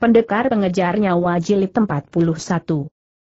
Pendekar pengejar nyawa jilid 41.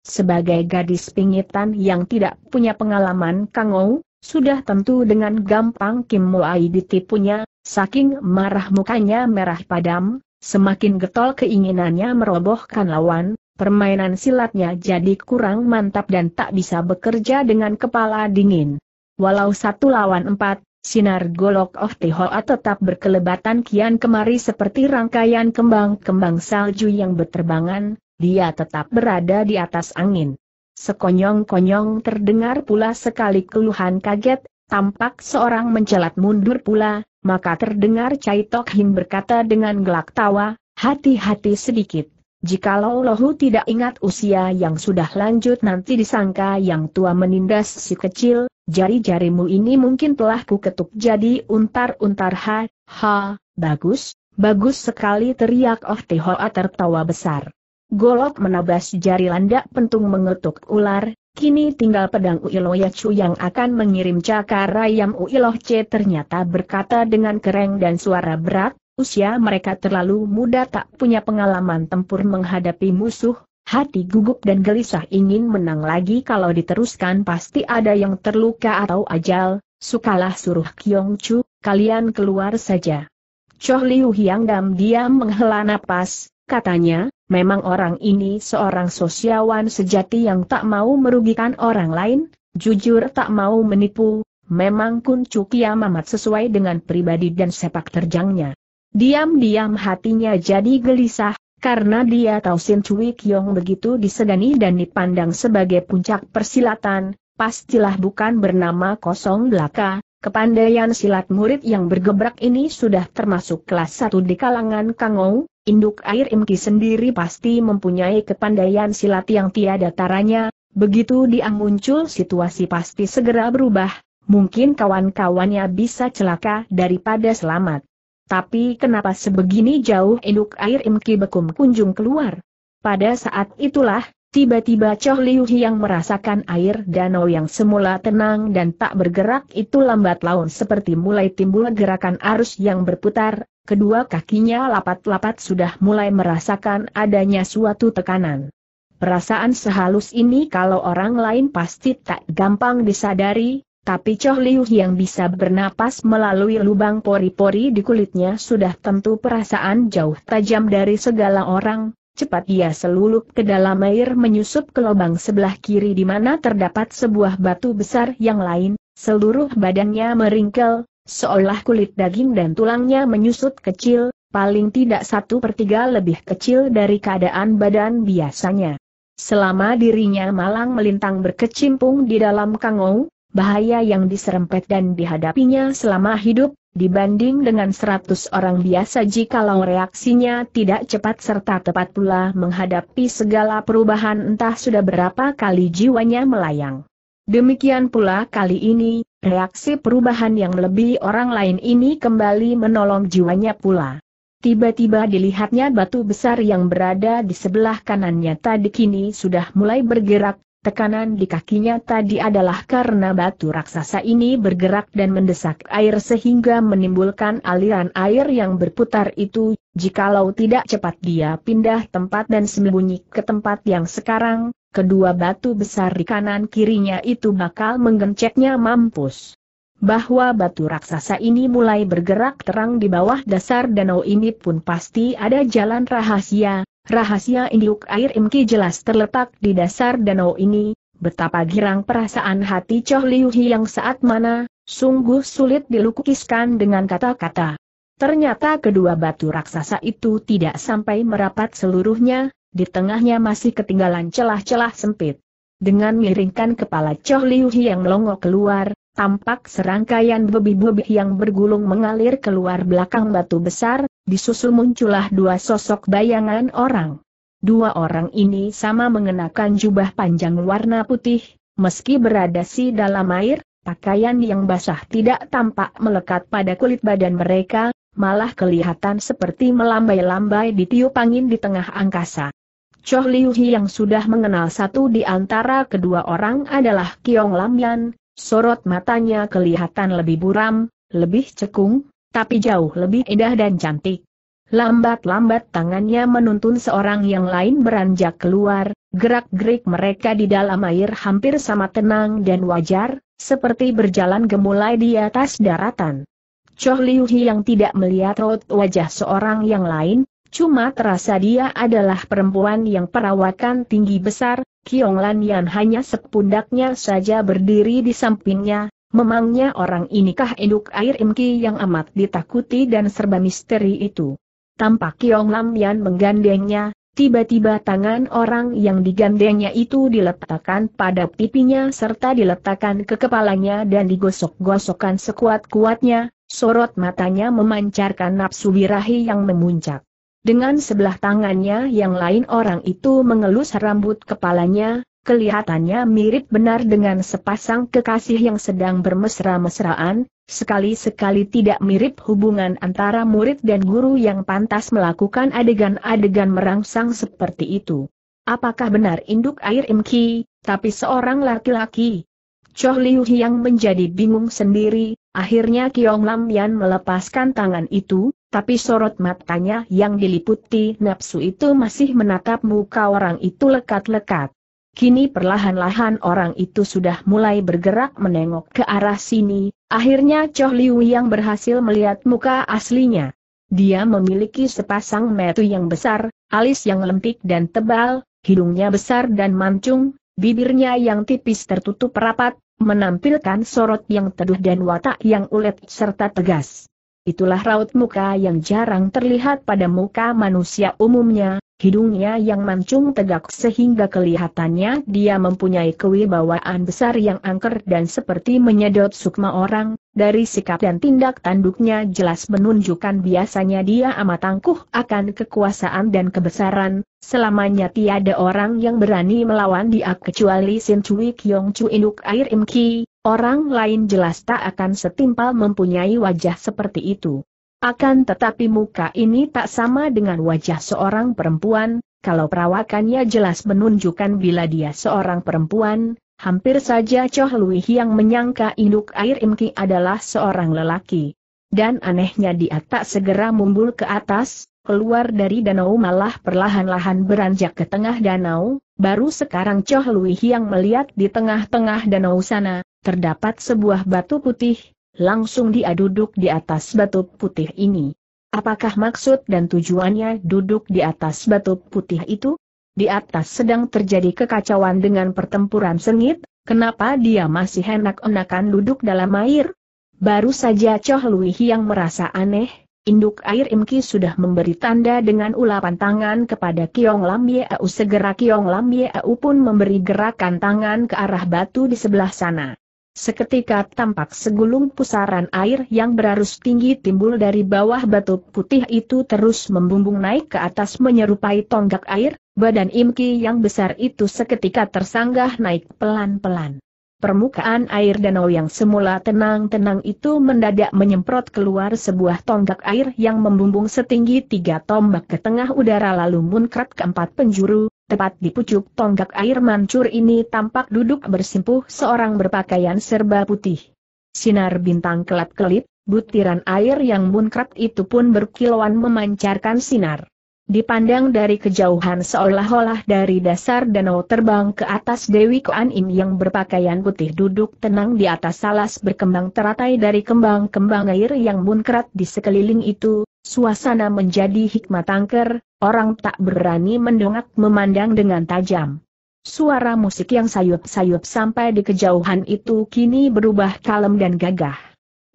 Sebagai gadis pingitan yang tidak punya pengalaman Kang kangou, sudah tentu dengan gampang Kim Moai ditipunya, saking marah mukanya merah padam, semakin getol keinginannya merobohkan lawan, permainan silatnya jadi kurang mantap dan tak bisa bekerja dengan kepala dingin. Walau satu lawan empat, Sinar Golok of Tihoa tetap berkelebatan kian kemari seperti rangkaian kembang-kembang salju yang berterbangan, dia tetap berada di atas angin. Sekonyong-konyong terdengar pula sekali keluhan kaget, tampak seorang mencelat mundur pula, maka terdengar Cai Tok Hing berkata dengan gelak tawa, hati-hati sedikit. Jikalau Lohu tidak ingat usia yang sudah lanjut nanti disangka yang tua menindas si kecil, Jari-jarimu ini mungkin telah kuketuk jadi untar-untar ha, ha, bagus, bagus sekali teriak Oh Tehoa tertawa besar. Golok menabas jari landak pentung mengetuk ular, kini tinggal pedang Uilo Yacu yang akan mengirim cakar ayam Uilo C ternyata berkata dengan kereng dan suara berat, usia mereka terlalu muda tak punya pengalaman tempur menghadapi musuh, Hati gugup dan gelisah ingin menang lagi kalau diteruskan pasti ada yang terluka atau ajal, sukalah suruh Kyong Chu, kalian keluar saja. Choh Liu Hiang Dam diam menghela napas, katanya, memang orang ini seorang sosiawan sejati yang tak mau merugikan orang lain, jujur tak mau menipu, memang Kun Chu Kiam amat sesuai dengan pribadi dan sepak terjangnya. Diam-diam hatinya jadi gelisah, karena dia tahu Sin Cui Kiong begitu disegani dan dipandang sebagai puncak persilatan, pastilah bukan bernama kosong belaka, kepandaian silat murid yang bergebrak ini sudah termasuk kelas satu di kalangan Kangou, induk air Imki sendiri pasti mempunyai kepandaian silat yang tiada taranya, begitu dia muncul situasi pasti segera berubah, mungkin kawan-kawannya bisa celaka daripada selamat. Tapi kenapa sebegini jauh induk air Imki Bekum kunjung keluar? Pada saat itulah, tiba-tiba Choh Liu yang merasakan air danau yang semula tenang dan tak bergerak itu lambat laun seperti mulai timbul gerakan arus yang berputar, kedua kakinya lapat-lapat sudah mulai merasakan adanya suatu tekanan. Perasaan sehalus ini kalau orang lain pasti tak gampang disadari, tapi Choh Liu yang bisa bernapas melalui lubang pori-pori di kulitnya sudah tentu perasaan jauh tajam dari segala orang, cepat ia selulup ke dalam air menyusup ke lubang sebelah kiri di mana terdapat sebuah batu besar yang lain, seluruh badannya meringkel, seolah kulit daging dan tulangnya menyusut kecil, paling tidak satu per tiga lebih kecil dari keadaan badan biasanya. Selama dirinya malang melintang berkecimpung di dalam kangou, bahaya yang diserempet dan dihadapinya selama hidup, dibanding dengan 100 orang biasa jikalau reaksinya tidak cepat serta tepat pula menghadapi segala perubahan entah sudah berapa kali jiwanya melayang. Demikian pula kali ini, reaksi perubahan yang lebih orang lain ini kembali menolong jiwanya pula. Tiba-tiba dilihatnya batu besar yang berada di sebelah kanannya tadi kini sudah mulai bergerak, Tekanan di kakinya tadi adalah karena batu raksasa ini bergerak dan mendesak air sehingga menimbulkan aliran air yang berputar itu, jikalau tidak cepat dia pindah tempat dan sembunyi ke tempat yang sekarang, kedua batu besar di kanan kirinya itu bakal menggencetnya mampus bahwa batu raksasa ini mulai bergerak terang di bawah dasar danau ini pun pasti ada jalan rahasia, Rahasia induk air Imki jelas terletak di dasar danau ini, betapa girang perasaan hati Choh Liu yang saat mana, sungguh sulit dilukiskan dengan kata-kata. Ternyata kedua batu raksasa itu tidak sampai merapat seluruhnya, di tengahnya masih ketinggalan celah-celah sempit. Dengan miringkan kepala Choh Liu yang melongo keluar, tampak serangkaian bebi-bebi yang bergulung mengalir keluar belakang batu besar, disusul muncullah dua sosok bayangan orang. Dua orang ini sama mengenakan jubah panjang warna putih, meski berada si dalam air, pakaian yang basah tidak tampak melekat pada kulit badan mereka, malah kelihatan seperti melambai-lambai di tiup angin di tengah angkasa. Choh Liu Hi yang sudah mengenal satu di antara kedua orang adalah Kiong Lam Yan, Sorot matanya kelihatan lebih buram, lebih cekung, tapi jauh lebih indah dan cantik. Lambat-lambat tangannya menuntun seorang yang lain beranjak keluar, gerak-gerik mereka di dalam air hampir sama tenang dan wajar, seperti berjalan gemulai di atas daratan. Choh Liu Hi yang tidak melihat rot wajah seorang yang lain, Cuma terasa dia adalah perempuan yang perawakan tinggi besar, Kiong Lan Yan hanya sepundaknya saja berdiri di sampingnya, memangnya orang inikah induk air imki yang amat ditakuti dan serba misteri itu. Tampak Kiong Lam Yan menggandengnya, tiba-tiba tangan orang yang digandengnya itu diletakkan pada pipinya serta diletakkan ke kepalanya dan digosok-gosokkan sekuat-kuatnya, sorot matanya memancarkan nafsu birahi yang memuncak. Dengan sebelah tangannya yang lain orang itu mengelus rambut kepalanya, kelihatannya mirip benar dengan sepasang kekasih yang sedang bermesra-mesraan, sekali-sekali tidak mirip hubungan antara murid dan guru yang pantas melakukan adegan-adegan merangsang seperti itu. Apakah benar induk air imki, tapi seorang laki-laki? Choh Liu yang menjadi bingung sendiri, akhirnya Kiong Lam Yan melepaskan tangan itu, tapi sorot matanya yang diliputi nafsu itu masih menatap muka orang itu lekat-lekat. Kini perlahan-lahan orang itu sudah mulai bergerak menengok ke arah sini, akhirnya Choh Liu yang berhasil melihat muka aslinya. Dia memiliki sepasang metu yang besar, alis yang lempik dan tebal, hidungnya besar dan mancung, bibirnya yang tipis tertutup rapat, menampilkan sorot yang teduh dan watak yang ulet serta tegas itulah raut muka yang jarang terlihat pada muka manusia umumnya, hidungnya yang mancung tegak sehingga kelihatannya dia mempunyai kewibawaan besar yang angker dan seperti menyedot sukma orang, dari sikap dan tindak tanduknya jelas menunjukkan biasanya dia amat tangguh akan kekuasaan dan kebesaran, selamanya tiada orang yang berani melawan dia kecuali Sin Cui Kyong Chu Induk Air Im Ki, Orang lain jelas tak akan setimpal mempunyai wajah seperti itu. Akan tetapi muka ini tak sama dengan wajah seorang perempuan, kalau perawakannya jelas menunjukkan bila dia seorang perempuan, hampir saja Choh Lui yang menyangka induk air Imki adalah seorang lelaki. Dan anehnya dia tak segera mumbul ke atas, keluar dari danau malah perlahan-lahan beranjak ke tengah danau, baru sekarang Choh Lui yang melihat di tengah-tengah danau sana, terdapat sebuah batu putih, langsung dia duduk di atas batu putih ini. Apakah maksud dan tujuannya duduk di atas batu putih itu? Di atas sedang terjadi kekacauan dengan pertempuran sengit, kenapa dia masih enak-enakan duduk dalam air? Baru saja Choh Lui yang merasa aneh, induk air Imki sudah memberi tanda dengan ulapan tangan kepada Kiong Lam Yeau. Segera Kiong Lam Yeau pun memberi gerakan tangan ke arah batu di sebelah sana. Seketika tampak segulung pusaran air yang berarus tinggi timbul dari bawah batu putih itu terus membumbung naik ke atas menyerupai tonggak air, badan Imki yang besar itu seketika tersanggah naik pelan-pelan. Permukaan air danau yang semula tenang-tenang itu mendadak menyemprot keluar sebuah tonggak air yang membumbung setinggi tiga tombak ke tengah udara lalu munkrat keempat penjuru, Tepat di pucuk tonggak air mancur ini tampak duduk bersimpuh seorang berpakaian serba putih. Sinar bintang kelap-kelip, butiran air yang munkrat itu pun berkilauan memancarkan sinar. Dipandang dari kejauhan seolah-olah dari dasar danau terbang ke atas Dewi Kuan Im yang berpakaian putih duduk tenang di atas salas berkembang teratai dari kembang-kembang air yang munkrat di sekeliling itu, suasana menjadi hikmat angker, Orang tak berani mendongak memandang dengan tajam. Suara musik yang sayup-sayup sampai di kejauhan itu kini berubah kalem dan gagah.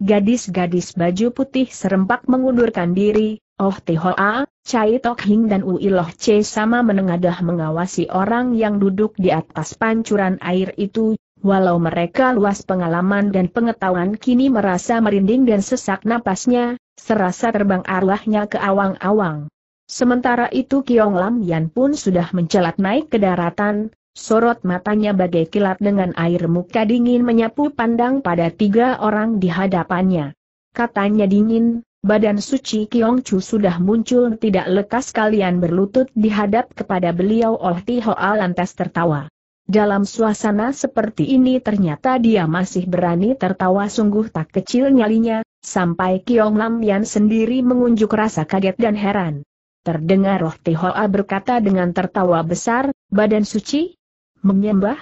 Gadis-gadis baju putih serempak mengundurkan diri, Oh Tihoa, Chai Tok Hing dan Uiloh C sama menengadah mengawasi orang yang duduk di atas pancuran air itu, walau mereka luas pengalaman dan pengetahuan kini merasa merinding dan sesak napasnya, serasa terbang arwahnya ke awang-awang. Sementara itu Kiong Lam Yan pun sudah mencelat naik ke daratan, sorot matanya bagai kilat dengan air muka dingin menyapu pandang pada tiga orang di hadapannya. Katanya dingin, badan suci Kiong Chu sudah muncul tidak lekas kalian berlutut dihadap kepada beliau oleh Hoal lantas tertawa. Dalam suasana seperti ini ternyata dia masih berani tertawa sungguh tak kecil nyalinya, sampai Kiong Lam Yan sendiri mengunjuk rasa kaget dan heran. Terdengar roh Tehoa berkata dengan tertawa besar, badan suci? Menyembah?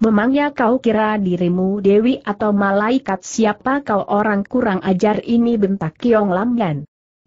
Memangnya kau kira dirimu dewi atau malaikat siapa kau orang kurang ajar ini bentak Kiong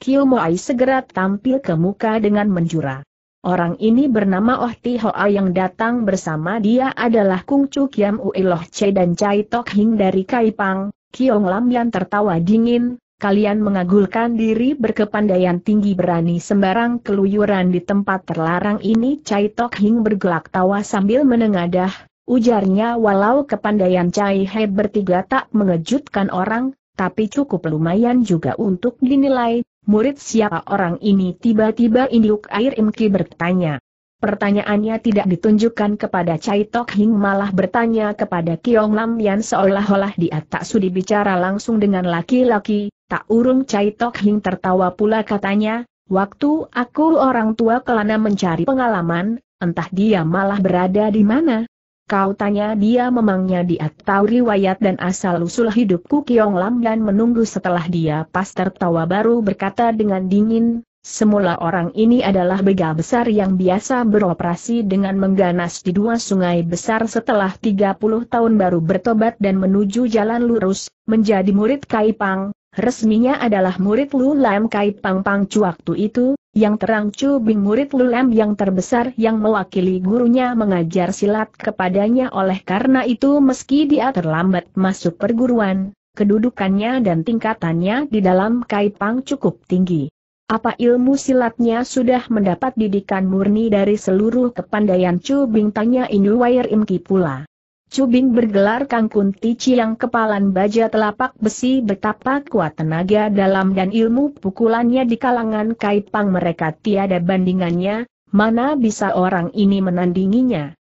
Kiu Moai segera tampil ke muka dengan menjura. Orang ini bernama Oh Hoa yang datang bersama dia adalah Kung Chu Kiam Uiloh Che dan Chai Tok Hing dari Kaipang. Kiong Lam Yan tertawa dingin, kalian mengagulkan diri berkepandaian tinggi berani sembarang keluyuran di tempat terlarang ini Chai Tok Hing bergelak tawa sambil menengadah, ujarnya walau kepandaian Chai He bertiga tak mengejutkan orang, tapi cukup lumayan juga untuk dinilai, murid siapa orang ini tiba-tiba Induk Air Imki bertanya. Pertanyaannya tidak ditunjukkan kepada Chai Tok Hing malah bertanya kepada Kiong Lam Yan seolah-olah dia tak sudi bicara langsung dengan laki-laki, Tak urung Cai Tok Hing tertawa pula katanya, waktu aku orang tua kelana mencari pengalaman, entah dia malah berada di mana. Kau tanya dia memangnya dia tahu riwayat dan asal-usul hidupku Kiong Lam dan menunggu setelah dia pas tertawa baru berkata dengan dingin, Semula orang ini adalah begal besar yang biasa beroperasi dengan mengganas di dua sungai besar setelah 30 tahun baru bertobat dan menuju jalan lurus, menjadi murid Kaipang, resminya adalah murid Lu Lam Kai Pang Pang Chu waktu itu, yang terang Chu Bing murid Lu Lam yang terbesar yang mewakili gurunya mengajar silat kepadanya oleh karena itu meski dia terlambat masuk perguruan, kedudukannya dan tingkatannya di dalam Kai Pang cukup tinggi. Apa ilmu silatnya sudah mendapat didikan murni dari seluruh kepandaian Chu Bing tanya Wair Imki pula. Cubing bergelar Kangkun Tici yang kepalan baja telapak besi betapa kuat tenaga dalam dan ilmu pukulannya di kalangan kaipang mereka tiada bandingannya, mana bisa orang ini menandinginya.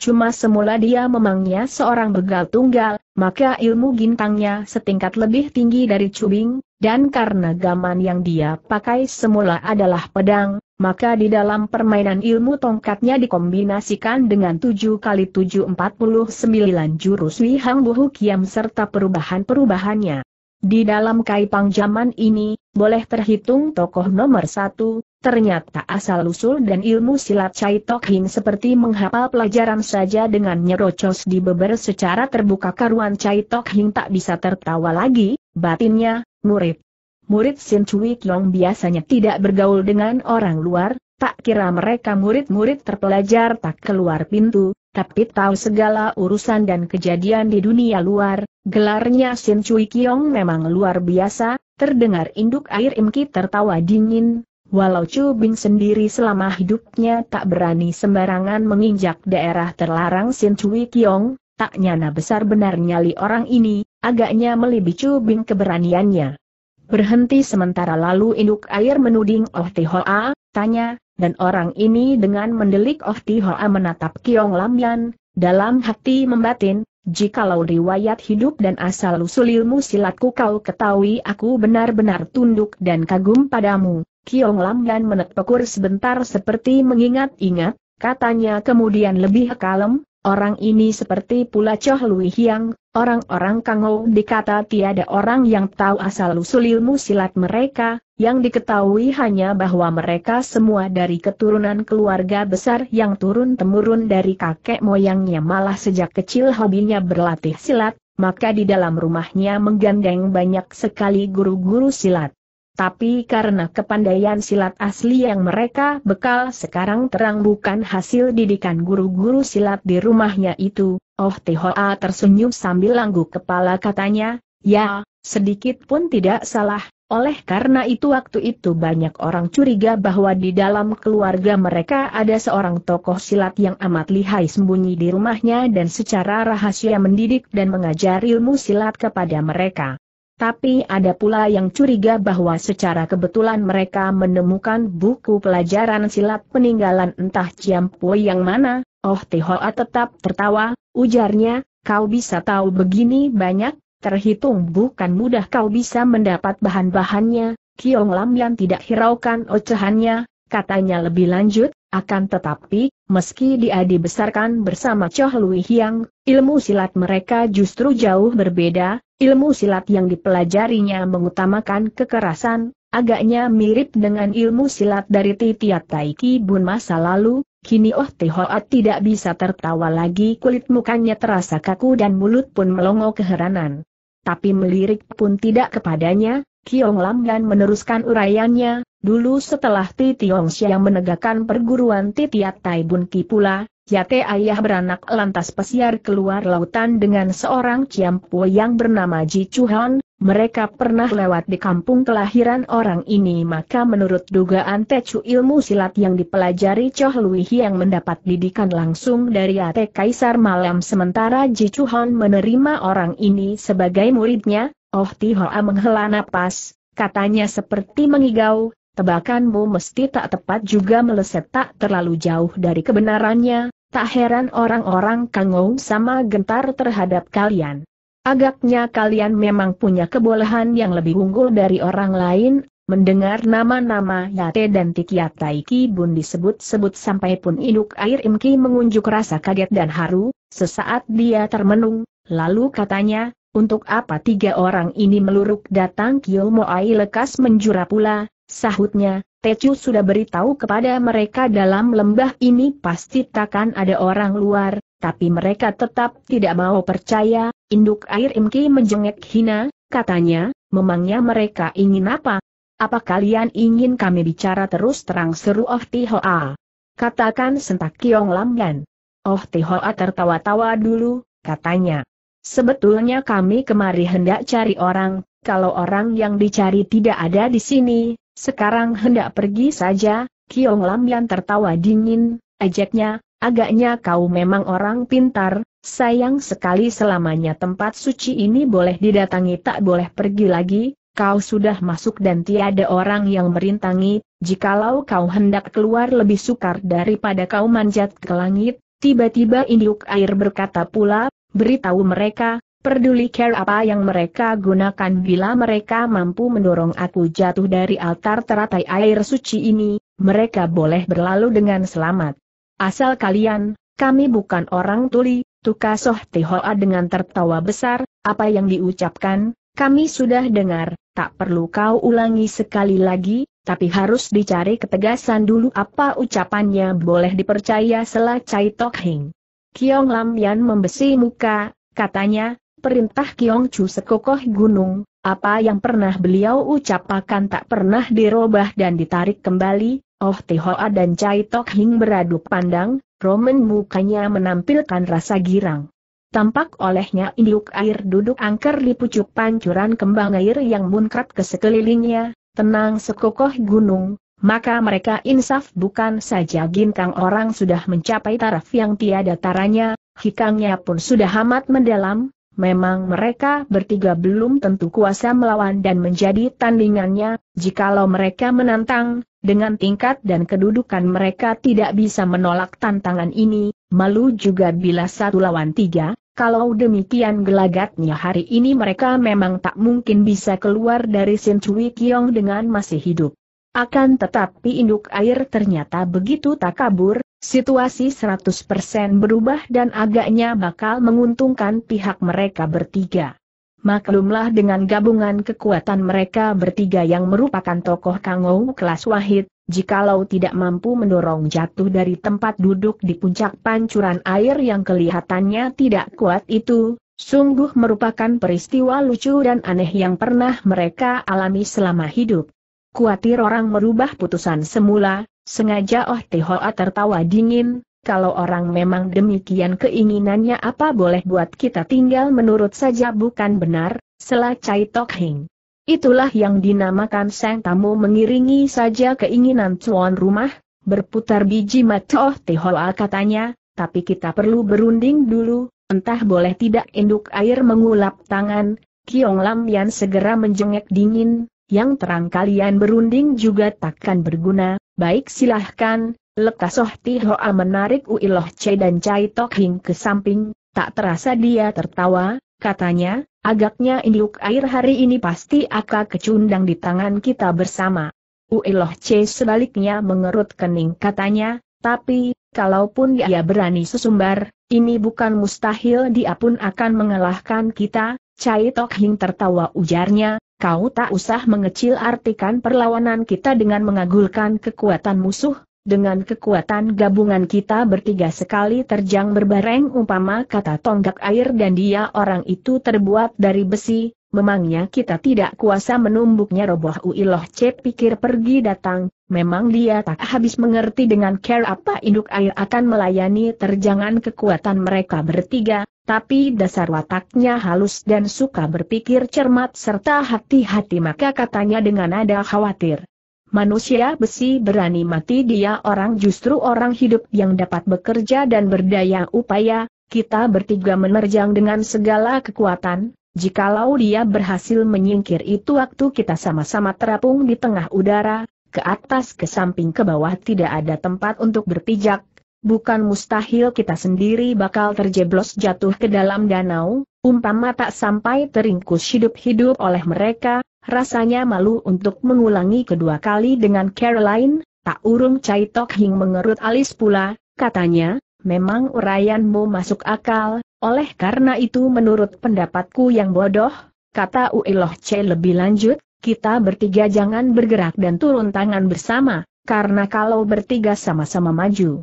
Cuma semula dia memangnya seorang begal tunggal, maka ilmu gintangnya setingkat lebih tinggi dari Cubing, dan karena gaman yang dia pakai semula adalah pedang, maka di dalam permainan ilmu tongkatnya dikombinasikan dengan 7 kali sembilan jurus Wihang Buhu Kiam serta perubahan-perubahannya. Di dalam kaipang zaman ini, boleh terhitung tokoh nomor satu, ternyata asal-usul dan ilmu silat Chai Tok Hing seperti menghafal pelajaran saja dengan nyerocos di beber secara terbuka karuan Chai Tok Hing tak bisa tertawa lagi, batinnya, murid Murid Sin Cui Long biasanya tidak bergaul dengan orang luar, tak kira mereka murid-murid terpelajar tak keluar pintu, tapi tahu segala urusan dan kejadian di dunia luar, gelarnya Sin Cui Kiong memang luar biasa, terdengar induk air Imki tertawa dingin, walau Chu Bing sendiri selama hidupnya tak berani sembarangan menginjak daerah terlarang Sin Cui Kiong, tak nyana besar benar nyali orang ini, agaknya melebihi Chu Bing keberaniannya. Berhenti sementara lalu induk air menuding Oh Tihoa, tanya, dan orang ini dengan mendelik Oh Tihoa menatap Kiong Yan, dalam hati membatin, jikalau riwayat hidup dan asal-usul ilmu silatku kau ketahui aku benar-benar tunduk dan kagum padamu. Kiong Lamian menetpekur sebentar seperti mengingat-ingat, katanya kemudian lebih kalem, Orang ini seperti pula Choh Lui Hiang, orang-orang Kangou dikata tiada orang yang tahu asal-usul ilmu silat mereka, yang diketahui hanya bahwa mereka semua dari keturunan keluarga besar yang turun-temurun dari kakek moyangnya malah sejak kecil hobinya berlatih silat, maka di dalam rumahnya menggandeng banyak sekali guru-guru silat. Tapi karena kepandaian silat asli yang mereka bekal sekarang terang bukan hasil didikan guru-guru silat di rumahnya itu, Oh Tehoa tersenyum sambil langguk kepala katanya, ya, sedikit pun tidak salah, oleh karena itu waktu itu banyak orang curiga bahwa di dalam keluarga mereka ada seorang tokoh silat yang amat lihai sembunyi di rumahnya dan secara rahasia mendidik dan mengajar ilmu silat kepada mereka. Tapi ada pula yang curiga bahwa secara kebetulan mereka menemukan buku pelajaran silat peninggalan entah Ciampui yang mana, Oh Tihoa tetap tertawa, ujarnya, kau bisa tahu begini banyak, terhitung bukan mudah kau bisa mendapat bahan-bahannya, Kiong Lam yang tidak hiraukan ocehannya, katanya lebih lanjut, akan tetapi, meski dia dibesarkan bersama Choh Lui Hiang, ilmu silat mereka justru jauh berbeda, Ilmu silat yang dipelajarinya mengutamakan kekerasan, agaknya mirip dengan ilmu silat dari Titiat Taiki Bun masa lalu, kini Oh Tehoat tidak bisa tertawa lagi kulit mukanya terasa kaku dan mulut pun melongo keheranan. Tapi melirik pun tidak kepadanya, Kiong Lam dan meneruskan uraiannya, dulu setelah Titiong Xiang menegakkan perguruan Titiat Tai Bun Ki pula, Yate ayah beranak lantas pesiar keluar lautan dengan seorang ciampu yang bernama Ji Chuhan, mereka pernah lewat di kampung kelahiran orang ini maka menurut dugaan tecu ilmu silat yang dipelajari Choh Lui yang mendapat didikan langsung dari Ate Kaisar Malam sementara Ji Chuhan menerima orang ini sebagai muridnya, Oh Tihoa menghela napas, katanya seperti mengigau, Tebakanmu mesti tak tepat juga meleset tak terlalu jauh dari kebenarannya, tak heran orang-orang kangau sama gentar terhadap kalian. Agaknya kalian memang punya kebolehan yang lebih unggul dari orang lain, mendengar nama-nama Yate dan Tikiat Taiki Bun disebut-sebut sampai pun induk air Imki mengunjuk rasa kaget dan haru, sesaat dia termenung, lalu katanya, untuk apa tiga orang ini meluruk datang Kiyomo Moai lekas menjura pula, Sahutnya, Tecu sudah beritahu kepada mereka dalam lembah ini pasti takkan ada orang luar, tapi mereka tetap tidak mau percaya, induk air Imki menjengek hina, katanya, memangnya mereka ingin apa? Apa kalian ingin kami bicara terus terang seru Oh Tihoa? Katakan sentak Kiong Lamgan. Oh Tihoa tertawa-tawa dulu, katanya. Sebetulnya kami kemari hendak cari orang, kalau orang yang dicari tidak ada di sini, sekarang hendak pergi saja, Kiong Lam Lambian tertawa dingin, ajaknya. agaknya kau memang orang pintar, sayang sekali selamanya tempat suci ini boleh didatangi tak boleh pergi lagi, kau sudah masuk dan tiada orang yang merintangi, jikalau kau hendak keluar lebih sukar daripada kau manjat ke langit, tiba-tiba induk air berkata pula, beritahu mereka, Peduli care apa yang mereka gunakan bila mereka mampu mendorong aku jatuh dari altar teratai air suci ini, mereka boleh berlalu dengan selamat. Asal kalian, kami bukan orang tuli, Tukasoh Soh Tihoa dengan tertawa besar, apa yang diucapkan, kami sudah dengar, tak perlu kau ulangi sekali lagi, tapi harus dicari ketegasan dulu apa ucapannya boleh dipercaya selacai Cai Kiong Lam Yan membesi muka, katanya, perintah Kiong Chu sekokoh gunung, apa yang pernah beliau ucapkan tak pernah dirubah dan ditarik kembali, Oh Hoa dan Chai Tok Hing beradu pandang, Roman mukanya menampilkan rasa girang. Tampak olehnya induk air duduk angker di pucuk pancuran kembang air yang munkrat ke sekelilingnya, tenang sekokoh gunung, maka mereka insaf bukan saja ginkang orang sudah mencapai taraf yang tiada taranya, hikangnya pun sudah amat mendalam, Memang mereka bertiga belum tentu kuasa melawan dan menjadi tandingannya, jikalau mereka menantang, dengan tingkat dan kedudukan mereka tidak bisa menolak tantangan ini, malu juga bila satu lawan tiga, kalau demikian gelagatnya hari ini mereka memang tak mungkin bisa keluar dari Sin Cui Kiong dengan masih hidup. Akan tetapi induk air ternyata begitu tak kabur. Situasi 100% berubah dan agaknya bakal menguntungkan pihak mereka bertiga. Maklumlah dengan gabungan kekuatan mereka bertiga yang merupakan tokoh Kangou kelas wahid, jikalau tidak mampu mendorong jatuh dari tempat duduk di puncak pancuran air yang kelihatannya tidak kuat itu, sungguh merupakan peristiwa lucu dan aneh yang pernah mereka alami selama hidup. Kuatir orang merubah putusan semula, Sengaja Oh Hoa tertawa dingin, kalau orang memang demikian keinginannya apa boleh buat kita tinggal menurut saja bukan benar, selah Chai Tok Hing. Itulah yang dinamakan sang tamu mengiringi saja keinginan tuan rumah, berputar biji mata Oh Hoa katanya, tapi kita perlu berunding dulu, entah boleh tidak induk air mengulap tangan, Kiong Lam Yan segera menjengek dingin, yang terang kalian berunding juga takkan berguna, baik silahkan, Lekasoh Tihoa menarik Uiloh Che dan Chai Tok Hing ke samping, tak terasa dia tertawa, katanya, agaknya induk air hari ini pasti akan kecundang di tangan kita bersama. Uiloh Che sebaliknya mengerut kening katanya, tapi, kalaupun dia berani sesumbar, ini bukan mustahil dia pun akan mengalahkan kita, Chai Tok Hing tertawa ujarnya, kau tak usah mengecil artikan perlawanan kita dengan mengagulkan kekuatan musuh, dengan kekuatan gabungan kita bertiga sekali terjang berbareng umpama kata tonggak air dan dia orang itu terbuat dari besi, memangnya kita tidak kuasa menumbuknya roboh uiloh C pikir pergi datang, memang dia tak habis mengerti dengan care apa induk air akan melayani terjangan kekuatan mereka bertiga, tapi dasar wataknya halus dan suka berpikir cermat serta hati-hati maka katanya dengan nada khawatir. Manusia besi berani mati dia orang justru orang hidup yang dapat bekerja dan berdaya upaya, kita bertiga menerjang dengan segala kekuatan, jikalau dia berhasil menyingkir itu waktu kita sama-sama terapung di tengah udara, ke atas ke samping ke bawah tidak ada tempat untuk berpijak, bukan mustahil kita sendiri bakal terjeblos jatuh ke dalam danau, umpama tak sampai teringkus hidup-hidup oleh mereka, rasanya malu untuk mengulangi kedua kali dengan Caroline, tak urung Chai Tok Hing mengerut alis pula, katanya, memang uraianmu masuk akal, oleh karena itu menurut pendapatku yang bodoh, kata Uiloh C lebih lanjut, kita bertiga jangan bergerak dan turun tangan bersama, karena kalau bertiga sama-sama maju,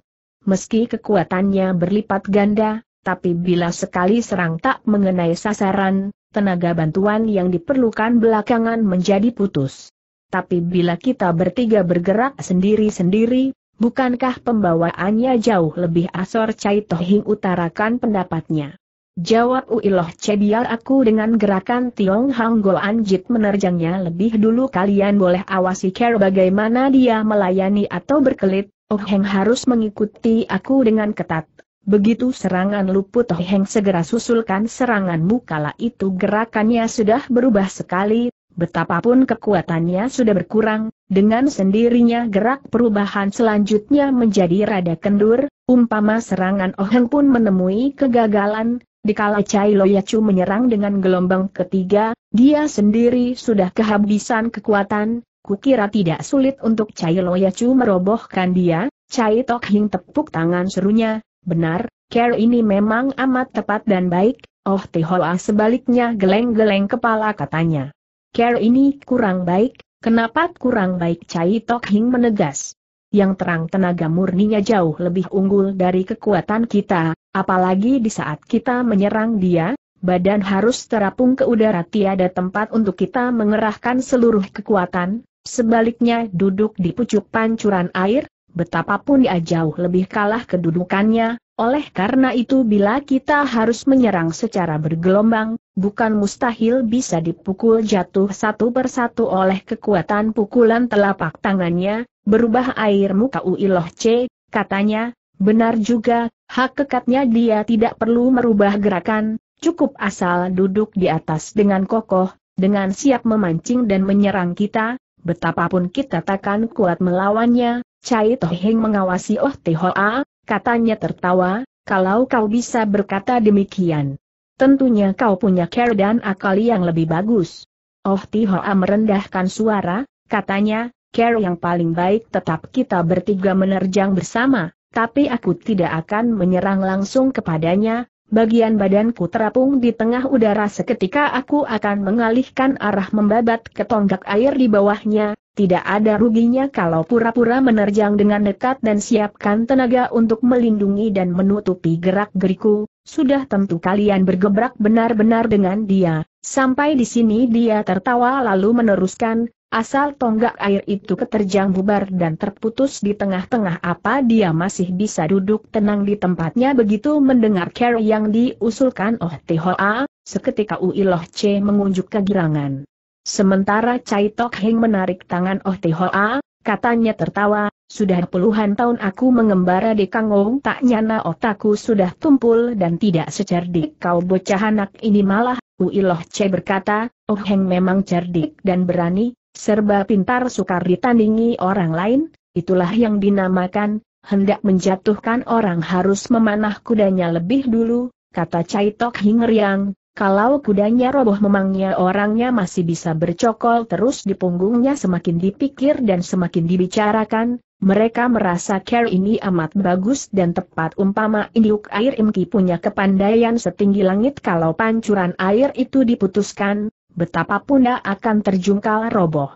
meski kekuatannya berlipat ganda, tapi bila sekali serang tak mengenai sasaran, tenaga bantuan yang diperlukan belakangan menjadi putus. Tapi bila kita bertiga bergerak sendiri-sendiri, bukankah pembawaannya jauh lebih asor Cai Tohing utarakan pendapatnya. Jawab Uiloh Cebiar aku dengan gerakan Tiong Hang Go Anjit menerjangnya lebih dulu kalian boleh awasi care bagaimana dia melayani atau berkelit, Oh Heng harus mengikuti aku dengan ketat. Begitu serangan luput Oh Heng segera susulkan seranganmu kala itu gerakannya sudah berubah sekali, betapapun kekuatannya sudah berkurang, dengan sendirinya gerak perubahan selanjutnya menjadi rada kendur, umpama serangan Oh Heng pun menemui kegagalan, Dikala Chai Loyacu menyerang dengan gelombang ketiga, dia sendiri sudah kehabisan kekuatan, kukira tidak sulit untuk Chai Loyacu merobohkan dia, Chai Tok Hing tepuk tangan serunya, benar, care ini memang amat tepat dan baik, oh Tihoa sebaliknya geleng-geleng kepala katanya. Care ini kurang baik, kenapa kurang baik Chai Tok Hing menegas. Yang terang tenaga murninya jauh lebih unggul dari kekuatan kita, Apalagi di saat kita menyerang dia, badan harus terapung ke udara tiada tempat untuk kita mengerahkan seluruh kekuatan, sebaliknya duduk di pucuk pancuran air, betapapun ia jauh lebih kalah kedudukannya, oleh karena itu bila kita harus menyerang secara bergelombang, bukan mustahil bisa dipukul jatuh satu persatu oleh kekuatan pukulan telapak tangannya, berubah air muka Uiloh C, katanya, benar juga, Hak kekatnya dia tidak perlu merubah gerakan, cukup asal duduk di atas dengan kokoh, dengan siap memancing dan menyerang kita, betapapun kita takkan kuat melawannya. Cai Toheng mengawasi Oh Tehoa, katanya tertawa, kalau kau bisa berkata demikian. Tentunya kau punya care dan akal yang lebih bagus. Oh Tihoa merendahkan suara, katanya, care yang paling baik tetap kita bertiga menerjang bersama tapi aku tidak akan menyerang langsung kepadanya, bagian badanku terapung di tengah udara seketika aku akan mengalihkan arah membabat ke tonggak air di bawahnya, tidak ada ruginya kalau pura-pura menerjang dengan dekat dan siapkan tenaga untuk melindungi dan menutupi gerak-geriku, sudah tentu kalian bergebrak benar-benar dengan dia. Sampai di sini dia tertawa lalu meneruskan, Asal tonggak air itu keterjang bubar dan terputus di tengah-tengah apa dia masih bisa duduk tenang di tempatnya begitu mendengar care yang diusulkan Oh Tihoa, seketika Uiloh C mengunjuk kegirangan. Sementara Chai Tok Heng menarik tangan Oh Tihoa, katanya tertawa, sudah puluhan tahun aku mengembara di Kangong tak nyana otakku sudah tumpul dan tidak secerdik kau bocah anak ini malah, Uiloh C berkata, Oh Heng memang cerdik dan berani, Serba pintar sukar ditandingi orang lain, itulah yang dinamakan, hendak menjatuhkan orang harus memanah kudanya lebih dulu, kata Cai Tok Hing Riang, kalau kudanya roboh memangnya orangnya masih bisa bercokol terus di punggungnya semakin dipikir dan semakin dibicarakan, mereka merasa care ini amat bagus dan tepat umpama induk air imki punya kepandaian setinggi langit kalau pancuran air itu diputuskan, Betapa dia akan terjungkal roboh.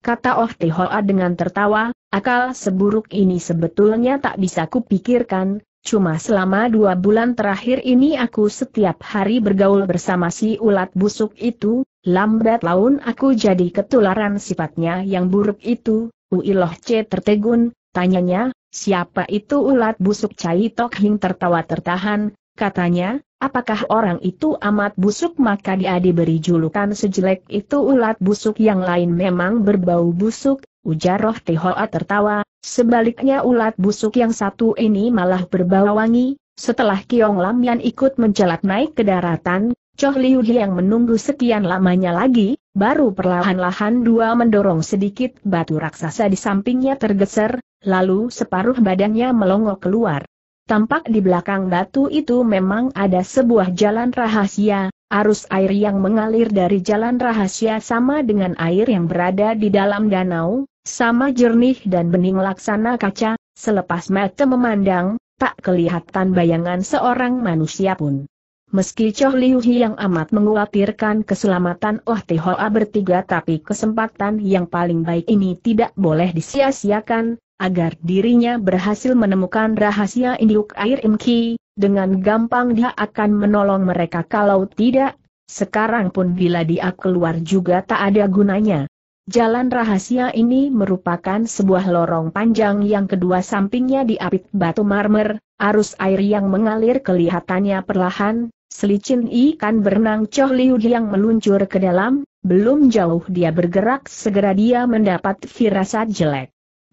Kata Oh Tihoa dengan tertawa, akal seburuk ini sebetulnya tak bisa kupikirkan, cuma selama dua bulan terakhir ini aku setiap hari bergaul bersama si ulat busuk itu, lambat laun aku jadi ketularan sifatnya yang buruk itu, Uiloh C tertegun, tanyanya, siapa itu ulat busuk Cai Tok Hing tertawa tertahan, Katanya, apakah orang itu amat busuk maka dia diberi julukan sejelek itu ulat busuk yang lain memang berbau busuk, ujar Roh Tihoa tertawa, sebaliknya ulat busuk yang satu ini malah berbau wangi, setelah Kiong Lam Yan ikut mencelat naik ke daratan, Choh Liu yang menunggu sekian lamanya lagi, baru perlahan-lahan dua mendorong sedikit batu raksasa di sampingnya tergeser, lalu separuh badannya melongo keluar. Tampak di belakang batu itu memang ada sebuah jalan rahasia, arus air yang mengalir dari jalan rahasia sama dengan air yang berada di dalam danau, sama jernih dan bening laksana kaca, selepas mata memandang, tak kelihatan bayangan seorang manusia pun. Meski Choh Liu yang amat mengkhawatirkan keselamatan Oh Tihoa bertiga tapi kesempatan yang paling baik ini tidak boleh disia-siakan, agar dirinya berhasil menemukan rahasia induk air imki, dengan gampang dia akan menolong mereka kalau tidak, sekarang pun bila dia keluar juga tak ada gunanya. Jalan rahasia ini merupakan sebuah lorong panjang yang kedua sampingnya diapit batu marmer, arus air yang mengalir kelihatannya perlahan, selicin ikan berenang Choh Liu yang meluncur ke dalam, belum jauh dia bergerak segera dia mendapat firasat jelek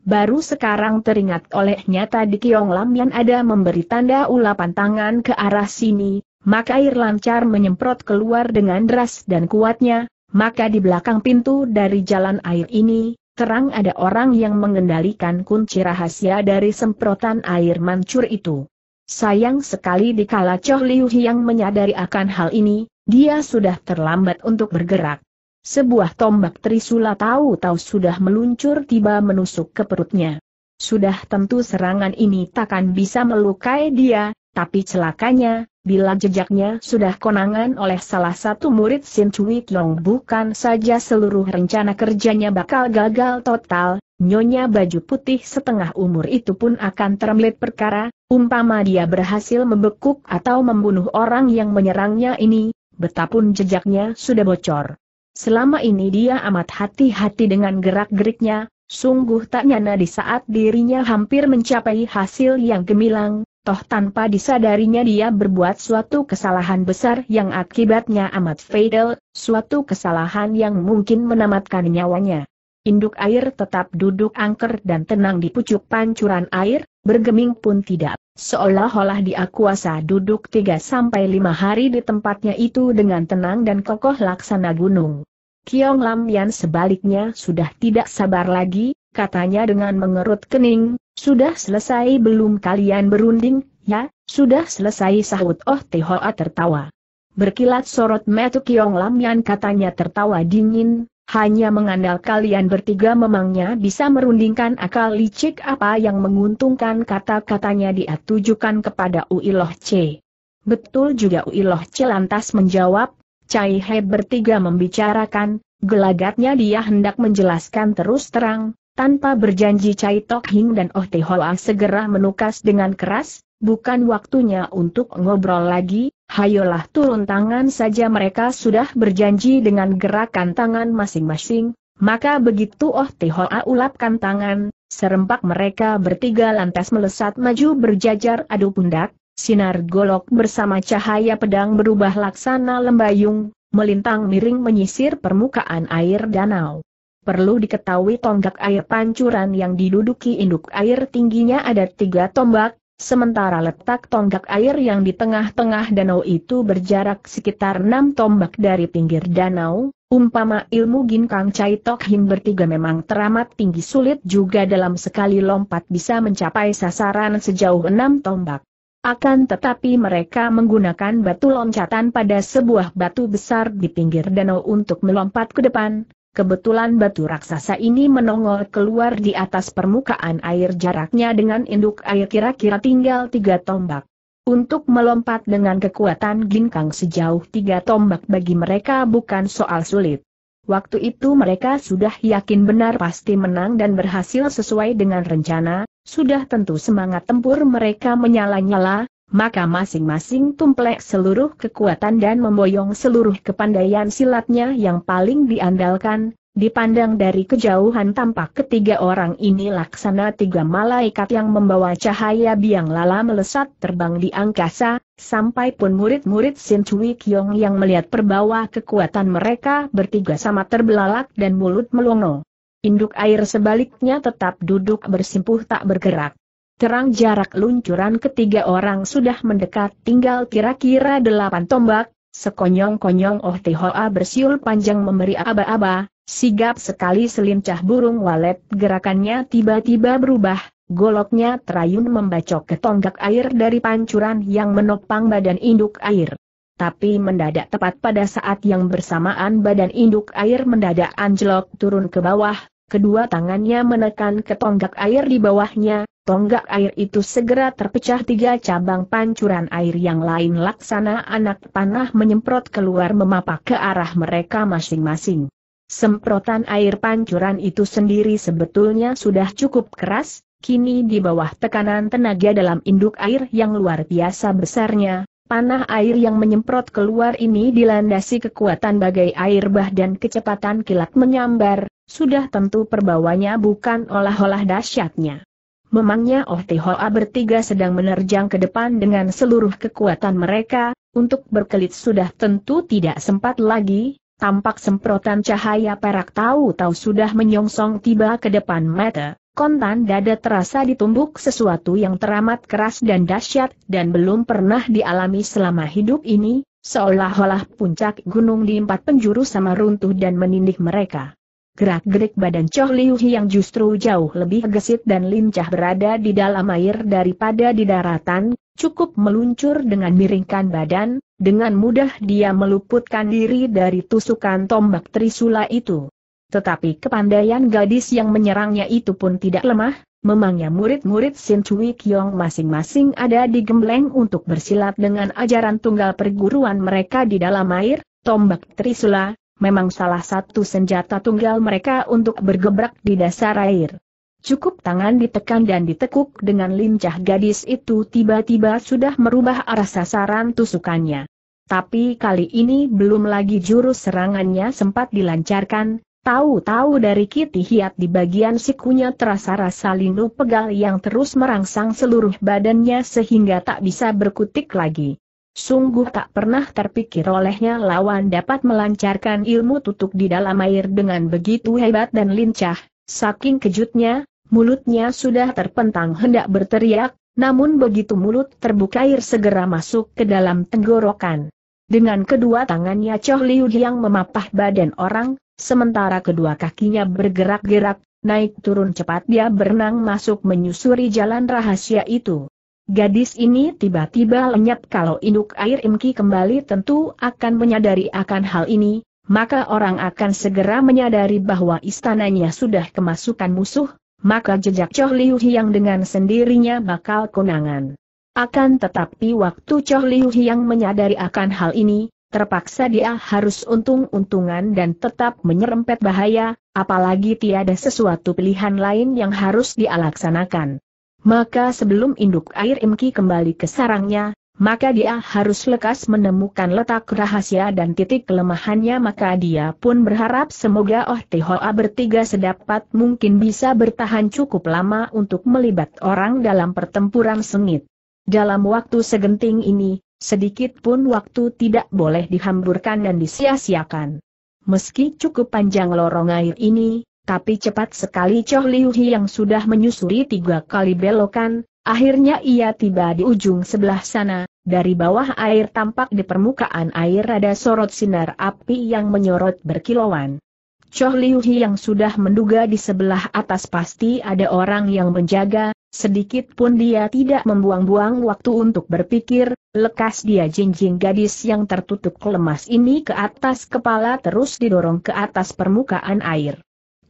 baru sekarang teringat olehnya tadi Kiong Lam yang ada memberi tanda ulapan tangan ke arah sini, maka air lancar menyemprot keluar dengan deras dan kuatnya, maka di belakang pintu dari jalan air ini, terang ada orang yang mengendalikan kunci rahasia dari semprotan air mancur itu. Sayang sekali dikala Choh Liu yang menyadari akan hal ini, dia sudah terlambat untuk bergerak. Sebuah tombak trisula tahu-tahu sudah meluncur tiba menusuk ke perutnya. Sudah tentu serangan ini takkan bisa melukai dia, tapi celakanya, bila jejaknya sudah konangan oleh salah satu murid Sin Cui Long bukan saja seluruh rencana kerjanya bakal gagal total, nyonya baju putih setengah umur itu pun akan termelit perkara, umpama dia berhasil membekuk atau membunuh orang yang menyerangnya ini, betapun jejaknya sudah bocor. Selama ini dia amat hati-hati dengan gerak-geriknya, sungguh tak nyana di saat dirinya hampir mencapai hasil yang gemilang, toh tanpa disadarinya dia berbuat suatu kesalahan besar yang akibatnya amat fatal, suatu kesalahan yang mungkin menamatkan nyawanya. Induk air tetap duduk angker dan tenang di pucuk pancuran air, bergeming pun tidak. Seolah-olah dia kuasa duduk 3-5 hari di tempatnya itu dengan tenang dan kokoh laksana gunung. Kiong Lam Yan sebaliknya sudah tidak sabar lagi, katanya dengan mengerut kening, sudah selesai belum kalian berunding, ya, sudah selesai sahut Oh Te Tehoa tertawa. Berkilat sorot metu Kiong Lam Yan katanya tertawa dingin, hanya mengandal kalian bertiga memangnya bisa merundingkan akal licik apa yang menguntungkan kata-katanya dia tujukan kepada Uiloh C. Betul juga Uiloh C lantas menjawab, Cai He bertiga membicarakan, gelagatnya dia hendak menjelaskan terus terang, tanpa berjanji Cai Tok Hing dan Oh Te Hoa segera menukas dengan keras, bukan waktunya untuk ngobrol lagi, Hayolah turun tangan saja mereka sudah berjanji dengan gerakan tangan masing-masing, maka begitu Oh Tihoa ulapkan tangan, serempak mereka bertiga lantas melesat maju berjajar adu pundak, sinar golok bersama cahaya pedang berubah laksana lembayung, melintang miring menyisir permukaan air danau. Perlu diketahui tonggak air pancuran yang diduduki induk air tingginya ada tiga tombak, Sementara letak tonggak air yang di tengah-tengah danau itu berjarak sekitar enam tombak dari pinggir danau, umpama ilmu ginkang cai tok him bertiga memang teramat tinggi sulit juga dalam sekali lompat bisa mencapai sasaran sejauh enam tombak. Akan tetapi mereka menggunakan batu loncatan pada sebuah batu besar di pinggir danau untuk melompat ke depan, Kebetulan batu raksasa ini menongol keluar di atas permukaan air jaraknya dengan induk air kira-kira tinggal tiga tombak. Untuk melompat dengan kekuatan ginkang sejauh tiga tombak bagi mereka bukan soal sulit. Waktu itu mereka sudah yakin benar pasti menang dan berhasil sesuai dengan rencana, sudah tentu semangat tempur mereka menyala-nyala, maka masing-masing tumplek seluruh kekuatan dan memboyong seluruh kepandaian silatnya yang paling diandalkan, dipandang dari kejauhan tampak ketiga orang ini laksana tiga malaikat yang membawa cahaya biang lala melesat terbang di angkasa, sampai pun murid-murid Sin Cui Kiong yang melihat perbawa kekuatan mereka bertiga sama terbelalak dan mulut melongo. Induk air sebaliknya tetap duduk bersimpuh tak bergerak. Terang jarak luncuran ketiga orang sudah mendekat tinggal kira-kira delapan tombak, sekonyong-konyong Oh Tihoa bersiul panjang memberi aba-aba, sigap sekali selincah burung walet gerakannya tiba-tiba berubah, goloknya terayun membacok ke tonggak air dari pancuran yang menopang badan induk air. Tapi mendadak tepat pada saat yang bersamaan badan induk air mendadak anjlok turun ke bawah, kedua tangannya menekan ke tonggak air di bawahnya, Tonggak air itu segera terpecah tiga cabang pancuran air yang lain laksana anak panah menyemprot keluar memapak ke arah mereka masing-masing. Semprotan air pancuran itu sendiri sebetulnya sudah cukup keras, kini di bawah tekanan tenaga dalam induk air yang luar biasa besarnya, panah air yang menyemprot keluar ini dilandasi kekuatan bagai air bah dan kecepatan kilat menyambar, sudah tentu perbawanya bukan olah-olah dahsyatnya. Memangnya Oh Tihoa bertiga sedang menerjang ke depan dengan seluruh kekuatan mereka, untuk berkelit sudah tentu tidak sempat lagi, tampak semprotan cahaya perak tahu-tahu sudah menyongsong tiba ke depan mata. Kontan dada terasa ditumbuk sesuatu yang teramat keras dan dahsyat dan belum pernah dialami selama hidup ini, seolah-olah puncak gunung di empat penjuru sama runtuh dan menindih mereka. Gerak-gerik badan Choh Liu yang justru jauh lebih gesit dan lincah berada di dalam air daripada di daratan, cukup meluncur dengan miringkan badan, dengan mudah dia meluputkan diri dari tusukan tombak trisula itu. Tetapi kepandaian gadis yang menyerangnya itu pun tidak lemah, memangnya murid-murid Sin Cui Kiong masing-masing ada di gembleng untuk bersilat dengan ajaran tunggal perguruan mereka di dalam air, tombak trisula, memang salah satu senjata tunggal mereka untuk bergebrak di dasar air. Cukup tangan ditekan dan ditekuk dengan lincah gadis itu tiba-tiba sudah merubah arah sasaran tusukannya. Tapi kali ini belum lagi jurus serangannya sempat dilancarkan, tahu-tahu dari Kiti Hiat di bagian sikunya terasa rasa linu pegal yang terus merangsang seluruh badannya sehingga tak bisa berkutik lagi. Sungguh tak pernah terpikir olehnya lawan dapat melancarkan ilmu tutup di dalam air dengan begitu hebat dan lincah. Saking kejutnya, mulutnya sudah terpentang hendak berteriak, namun begitu mulut terbuka air segera masuk ke dalam tenggorokan. Dengan kedua tangannya Choh Liu yang memapah badan orang, sementara kedua kakinya bergerak-gerak, naik turun cepat dia berenang masuk menyusuri jalan rahasia itu. Gadis ini tiba-tiba lenyap kalau induk air Imki kembali tentu akan menyadari akan hal ini, maka orang akan segera menyadari bahwa istananya sudah kemasukan musuh, maka jejak Choh Liu Hiang dengan sendirinya bakal konangan. Akan tetapi waktu Choh Liu Hiang menyadari akan hal ini, terpaksa dia harus untung-untungan dan tetap menyerempet bahaya, apalagi tiada sesuatu pilihan lain yang harus dialaksanakan. Maka sebelum induk air Imki kembali ke sarangnya, maka dia harus lekas menemukan letak rahasia dan titik kelemahannya maka dia pun berharap semoga Oh Tehoa bertiga sedapat mungkin bisa bertahan cukup lama untuk melibat orang dalam pertempuran sengit. Dalam waktu segenting ini, sedikit pun waktu tidak boleh dihamburkan dan disia-siakan. Meski cukup panjang lorong air ini, tapi cepat sekali Choh Liu Hi yang sudah menyusuri tiga kali belokan, akhirnya ia tiba di ujung sebelah sana, dari bawah air tampak di permukaan air ada sorot sinar api yang menyorot berkilauan. Choh Liu Hi yang sudah menduga di sebelah atas pasti ada orang yang menjaga, Sedikit pun dia tidak membuang-buang waktu untuk berpikir, lekas dia jinjing gadis yang tertutup lemas ini ke atas kepala terus didorong ke atas permukaan air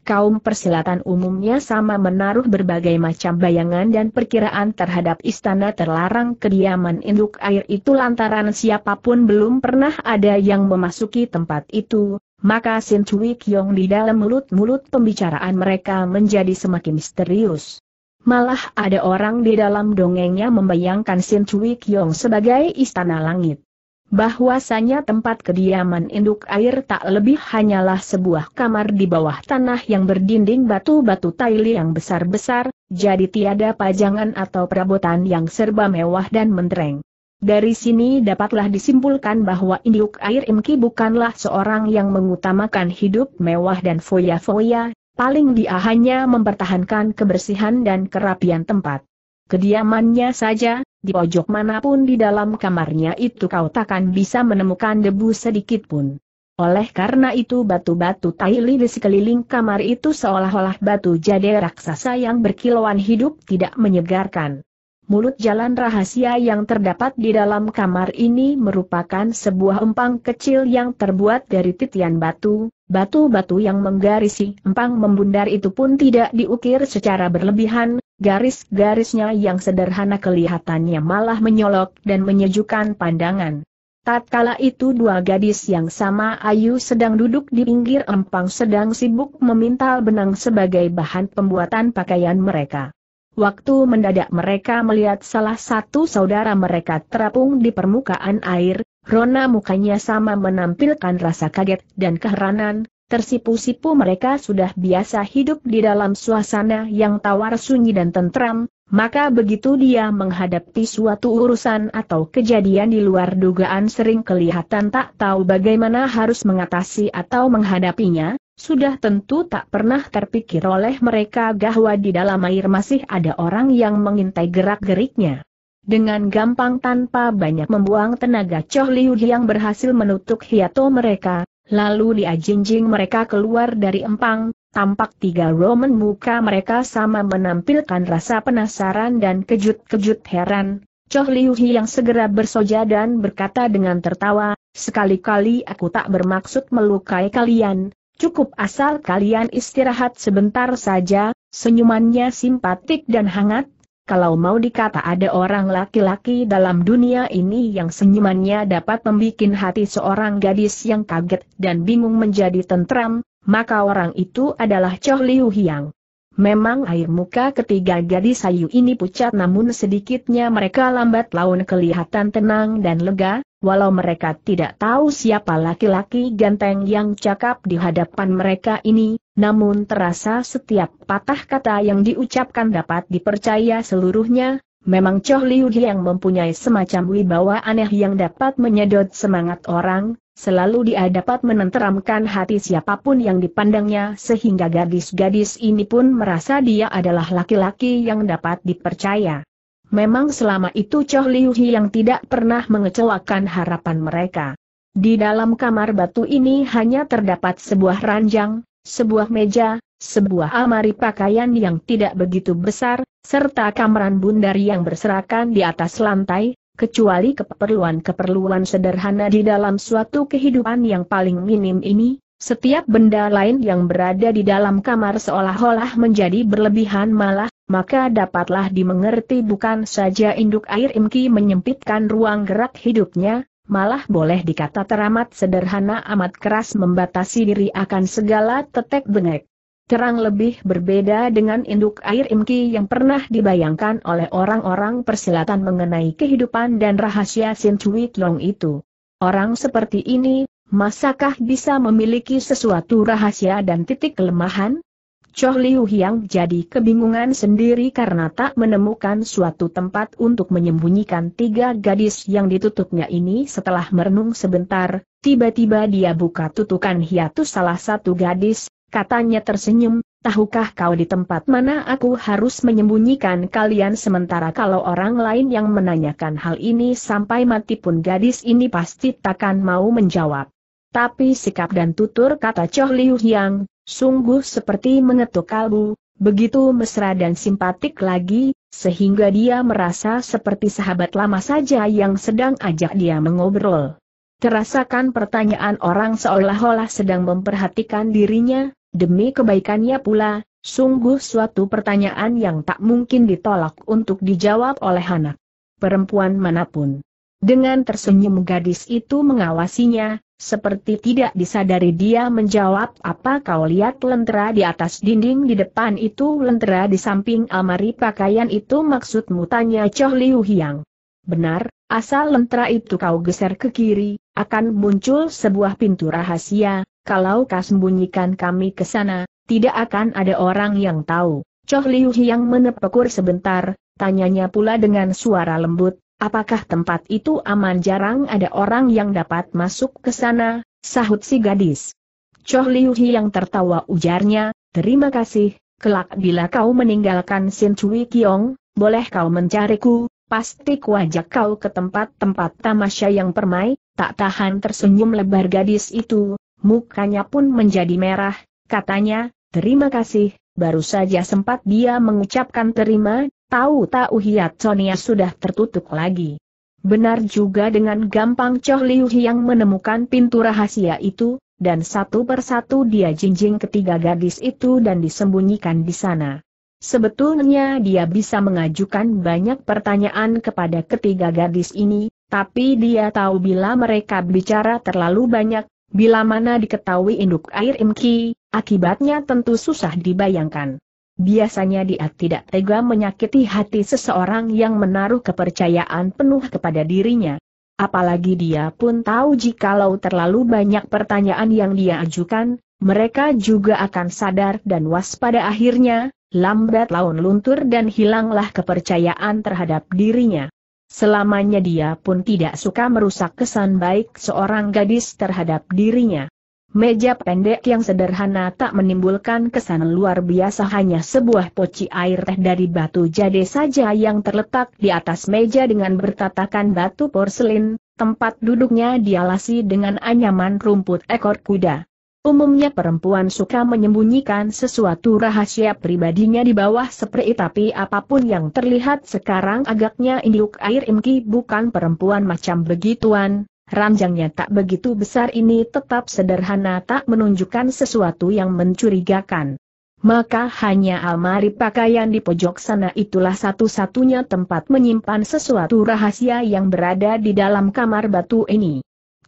kaum persilatan umumnya sama menaruh berbagai macam bayangan dan perkiraan terhadap istana terlarang kediaman induk air itu lantaran siapapun belum pernah ada yang memasuki tempat itu, maka Sin Cui Yong di dalam mulut-mulut pembicaraan mereka menjadi semakin misterius. Malah ada orang di dalam dongengnya membayangkan Sin Cui Yong sebagai istana langit bahwasanya tempat kediaman induk air tak lebih hanyalah sebuah kamar di bawah tanah yang berdinding batu-batu taili yang besar-besar, jadi tiada pajangan atau perabotan yang serba mewah dan mentereng. Dari sini dapatlah disimpulkan bahwa induk air Imki bukanlah seorang yang mengutamakan hidup mewah dan foya-foya, paling dia hanya mempertahankan kebersihan dan kerapian tempat. Kediamannya saja, di pojok manapun di dalam kamarnya itu kau takkan bisa menemukan debu sedikit pun. Oleh karena itu batu-batu taili di sekeliling kamar itu seolah-olah batu jadi raksasa yang berkilauan hidup tidak menyegarkan. Mulut jalan rahasia yang terdapat di dalam kamar ini merupakan sebuah empang kecil yang terbuat dari titian batu, batu-batu yang menggarisi empang membundar itu pun tidak diukir secara berlebihan, Garis-garisnya yang sederhana kelihatannya malah menyolok dan menyejukkan pandangan. Tatkala itu dua gadis yang sama Ayu sedang duduk di pinggir empang sedang sibuk memintal benang sebagai bahan pembuatan pakaian mereka. Waktu mendadak mereka melihat salah satu saudara mereka terapung di permukaan air, Rona mukanya sama menampilkan rasa kaget dan keheranan, Tersipu-sipu mereka sudah biasa hidup di dalam suasana yang tawar sunyi dan tentram, maka begitu dia menghadapi suatu urusan atau kejadian di luar dugaan sering kelihatan tak tahu bagaimana harus mengatasi atau menghadapinya, sudah tentu tak pernah terpikir oleh mereka bahwa di dalam air masih ada orang yang mengintai gerak-geriknya. Dengan gampang tanpa banyak membuang tenaga Choh Liu yang berhasil menutup hiato mereka, Lalu diajinjing mereka keluar dari empang, tampak tiga Roman muka mereka sama menampilkan rasa penasaran dan kejut-kejut heran. Choh Liu Hi yang segera bersoja dan berkata dengan tertawa, sekali-kali aku tak bermaksud melukai kalian, cukup asal kalian istirahat sebentar saja, senyumannya simpatik dan hangat, kalau mau dikata ada orang laki-laki dalam dunia ini yang senyumannya dapat membuat hati seorang gadis yang kaget dan bingung menjadi tentram, maka orang itu adalah Choh Liu Hiang. Memang air muka ketiga gadis Ayu ini pucat namun sedikitnya mereka lambat laun kelihatan tenang dan lega, walau mereka tidak tahu siapa laki-laki ganteng yang cakap di hadapan mereka ini, namun terasa setiap patah kata yang diucapkan dapat dipercaya seluruhnya, memang Choh Liu yang mempunyai semacam wibawa aneh yang dapat menyedot semangat orang, Selalu dia dapat menenteramkan hati siapapun yang dipandangnya sehingga gadis-gadis ini pun merasa dia adalah laki-laki yang dapat dipercaya. Memang selama itu Choh Liu Hi yang tidak pernah mengecewakan harapan mereka. Di dalam kamar batu ini hanya terdapat sebuah ranjang, sebuah meja, sebuah amari pakaian yang tidak begitu besar, serta kamaran bundar yang berserakan di atas lantai, kecuali keperluan-keperluan sederhana di dalam suatu kehidupan yang paling minim ini, setiap benda lain yang berada di dalam kamar seolah-olah menjadi berlebihan malah, maka dapatlah dimengerti bukan saja induk air imki menyempitkan ruang gerak hidupnya, malah boleh dikata teramat sederhana amat keras membatasi diri akan segala tetek bengek terang lebih berbeda dengan induk air imki yang pernah dibayangkan oleh orang-orang persilatan mengenai kehidupan dan rahasia Sin Chui Long itu. Orang seperti ini, masakah bisa memiliki sesuatu rahasia dan titik kelemahan? Choh Liu Hiang jadi kebingungan sendiri karena tak menemukan suatu tempat untuk menyembunyikan tiga gadis yang ditutupnya ini setelah merenung sebentar, tiba-tiba dia buka tutukan hiatus salah satu gadis, katanya tersenyum, tahukah kau di tempat mana aku harus menyembunyikan kalian sementara kalau orang lain yang menanyakan hal ini sampai mati pun gadis ini pasti takkan mau menjawab. Tapi sikap dan tutur kata Choh Liu Yang, sungguh seperti mengetuk kalbu, begitu mesra dan simpatik lagi, sehingga dia merasa seperti sahabat lama saja yang sedang ajak dia mengobrol. Terasakan pertanyaan orang seolah-olah sedang memperhatikan dirinya, demi kebaikannya pula, sungguh suatu pertanyaan yang tak mungkin ditolak untuk dijawab oleh anak perempuan manapun. Dengan tersenyum gadis itu mengawasinya, seperti tidak disadari dia menjawab apa kau lihat lentera di atas dinding di depan itu lentera di samping almari pakaian itu maksudmu tanya Choh Liu Hiang. Benar, asal lentera itu kau geser ke kiri, akan muncul sebuah pintu rahasia, kalau kau sembunyikan kami ke sana, tidak akan ada orang yang tahu. Choh Liu yang menepekur sebentar, tanyanya pula dengan suara lembut, apakah tempat itu aman jarang ada orang yang dapat masuk ke sana, sahut si gadis. Choh Liu yang tertawa ujarnya, terima kasih, kelak bila kau meninggalkan Sin Cui Kiong, boleh kau mencariku, pasti kuajak kau ke tempat-tempat tamasya yang permai, tak tahan tersenyum lebar gadis itu, mukanya pun menjadi merah, katanya, terima kasih, baru saja sempat dia mengucapkan terima, tahu-tahu hiat Sonia sudah tertutup lagi. Benar juga dengan gampang Choh Liu yang menemukan pintu rahasia itu, dan satu persatu dia jinjing ketiga gadis itu dan disembunyikan di sana. Sebetulnya dia bisa mengajukan banyak pertanyaan kepada ketiga gadis ini, tapi dia tahu bila mereka bicara terlalu banyak, Bila mana diketahui induk air imki, akibatnya tentu susah dibayangkan. Biasanya dia tidak tega menyakiti hati seseorang yang menaruh kepercayaan penuh kepada dirinya. Apalagi dia pun tahu jikalau terlalu banyak pertanyaan yang dia ajukan, mereka juga akan sadar dan waspada akhirnya, lambat laun luntur dan hilanglah kepercayaan terhadap dirinya. Selamanya dia pun tidak suka merusak kesan baik seorang gadis terhadap dirinya. Meja pendek yang sederhana tak menimbulkan kesan luar biasa hanya sebuah poci air teh dari batu jade saja yang terletak di atas meja dengan bertatakan batu porselin, tempat duduknya dialasi dengan anyaman rumput ekor kuda. Umumnya perempuan suka menyembunyikan sesuatu rahasia pribadinya di bawah Seperti tapi apapun yang terlihat sekarang agaknya induk air imki bukan perempuan macam begituan. Ranjangnya tak begitu besar ini tetap sederhana tak menunjukkan sesuatu yang mencurigakan. Maka hanya almari pakaian di pojok sana itulah satu-satunya tempat menyimpan sesuatu rahasia yang berada di dalam kamar batu ini.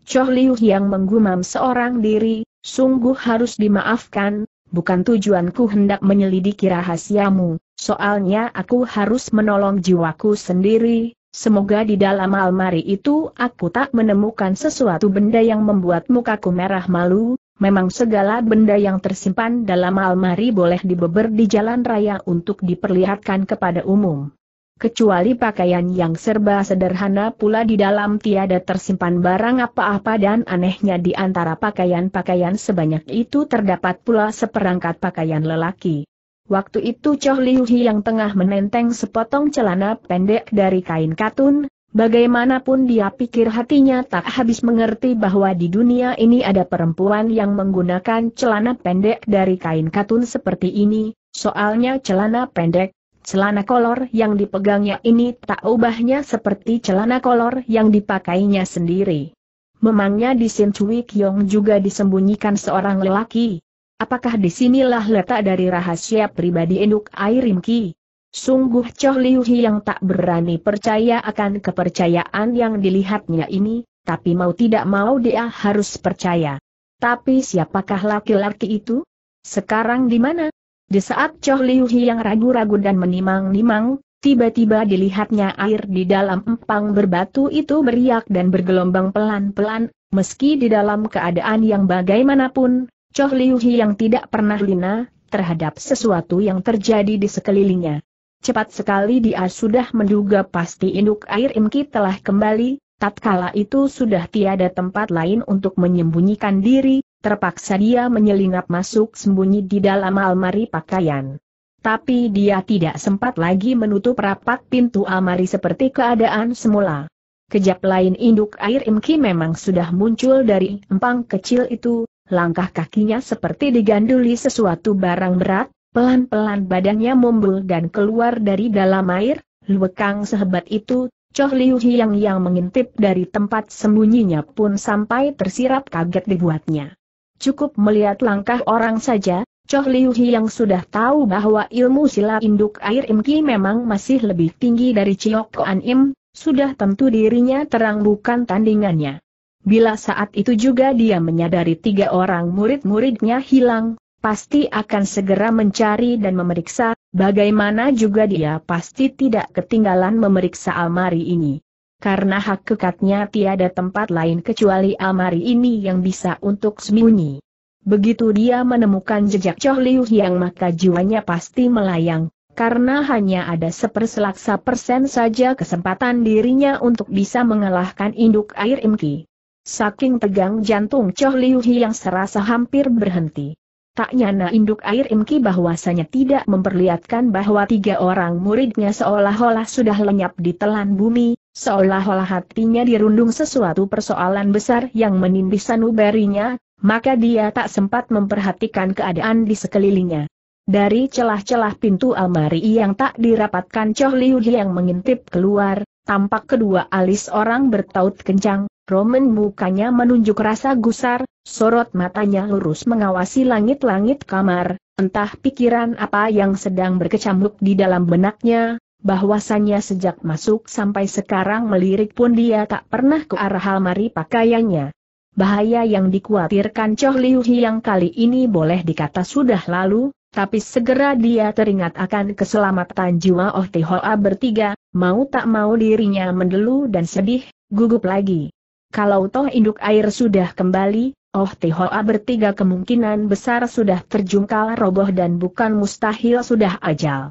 Choh Liu yang menggumam seorang diri, Sungguh harus dimaafkan, bukan tujuanku hendak menyelidiki rahasiamu, soalnya aku harus menolong jiwaku sendiri, semoga di dalam almari itu aku tak menemukan sesuatu benda yang membuat mukaku merah malu, memang segala benda yang tersimpan dalam almari boleh dibeber di jalan raya untuk diperlihatkan kepada umum kecuali pakaian yang serba sederhana pula di dalam tiada tersimpan barang apa-apa dan anehnya di antara pakaian-pakaian sebanyak itu terdapat pula seperangkat pakaian lelaki. Waktu itu Choh Liu Hi yang tengah menenteng sepotong celana pendek dari kain katun, bagaimanapun dia pikir hatinya tak habis mengerti bahwa di dunia ini ada perempuan yang menggunakan celana pendek dari kain katun seperti ini, soalnya celana pendek Celana kolor yang dipegangnya ini tak ubahnya seperti celana kolor yang dipakainya sendiri. Memangnya di Sin Cui Kyong juga disembunyikan seorang lelaki. Apakah disinilah letak dari rahasia pribadi induk Airim Ki? Sungguh Choh Liu Hi yang tak berani percaya akan kepercayaan yang dilihatnya ini, tapi mau tidak mau dia harus percaya. Tapi siapakah laki-laki itu? Sekarang di mana? Di saat Choh Liu Hi yang ragu-ragu dan menimang-nimang, tiba-tiba dilihatnya air di dalam empang berbatu itu beriak dan bergelombang pelan-pelan, meski di dalam keadaan yang bagaimanapun, Choh Liu Hi yang tidak pernah lina, terhadap sesuatu yang terjadi di sekelilingnya. Cepat sekali dia sudah menduga pasti induk air Imki telah kembali, tatkala itu sudah tiada tempat lain untuk menyembunyikan diri, Terpaksa dia menyelinap masuk sembunyi di dalam almari pakaian. Tapi dia tidak sempat lagi menutup rapat pintu almari seperti keadaan semula. Kejap lain induk air Imki memang sudah muncul dari empang kecil itu, langkah kakinya seperti diganduli sesuatu barang berat, pelan-pelan badannya mumbul dan keluar dari dalam air, luwekang sehebat itu Choh Liu Hiang yang mengintip dari tempat sembunyinya pun sampai tersirap kaget dibuatnya. Cukup melihat langkah orang saja, Choh Liu Hi yang sudah tahu bahwa ilmu sila induk air Im Ki memang masih lebih tinggi dari Chiok Koan Im, sudah tentu dirinya terang bukan tandingannya. Bila saat itu juga dia menyadari tiga orang murid-muridnya hilang, pasti akan segera mencari dan memeriksa, bagaimana juga dia pasti tidak ketinggalan memeriksa almari ini karena hak kekatnya tiada tempat lain kecuali amari ini yang bisa untuk sembunyi. Begitu dia menemukan jejak Choh Liu yang maka jiwanya pasti melayang, karena hanya ada seperselaksa persen saja kesempatan dirinya untuk bisa mengalahkan induk air imki. Saking tegang jantung Choh Liu yang serasa hampir berhenti otaknya Na Induk Air Imki bahwasanya tidak memperlihatkan bahwa tiga orang muridnya seolah-olah sudah lenyap di telan bumi, seolah-olah hatinya dirundung sesuatu persoalan besar yang menindih sanubarinya, maka dia tak sempat memperhatikan keadaan di sekelilingnya. Dari celah-celah pintu almari yang tak dirapatkan Choh Liu yang mengintip keluar, tampak kedua alis orang bertaut kencang, Roman mukanya menunjuk rasa gusar, sorot matanya lurus mengawasi langit-langit kamar, entah pikiran apa yang sedang berkecamuk di dalam benaknya, bahwasannya sejak masuk sampai sekarang melirik pun dia tak pernah ke arah almari pakaiannya. Bahaya yang dikhawatirkan Choh Liu yang kali ini boleh dikata sudah lalu, tapi segera dia teringat akan keselamatan jiwa Oh Tihoa bertiga, mau tak mau dirinya mendelu dan sedih, gugup lagi. Kalau toh induk air sudah kembali, Oh Tihoa bertiga kemungkinan besar sudah terjungkal roboh dan bukan mustahil sudah ajal.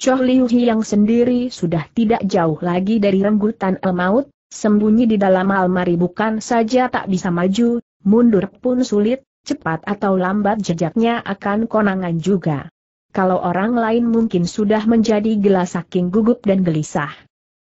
Choh Liu yang sendiri sudah tidak jauh lagi dari renggutan el maut, sembunyi di dalam almari bukan saja tak bisa maju, mundur pun sulit, cepat atau lambat jejaknya akan konangan juga. Kalau orang lain mungkin sudah menjadi gelas saking gugup dan gelisah.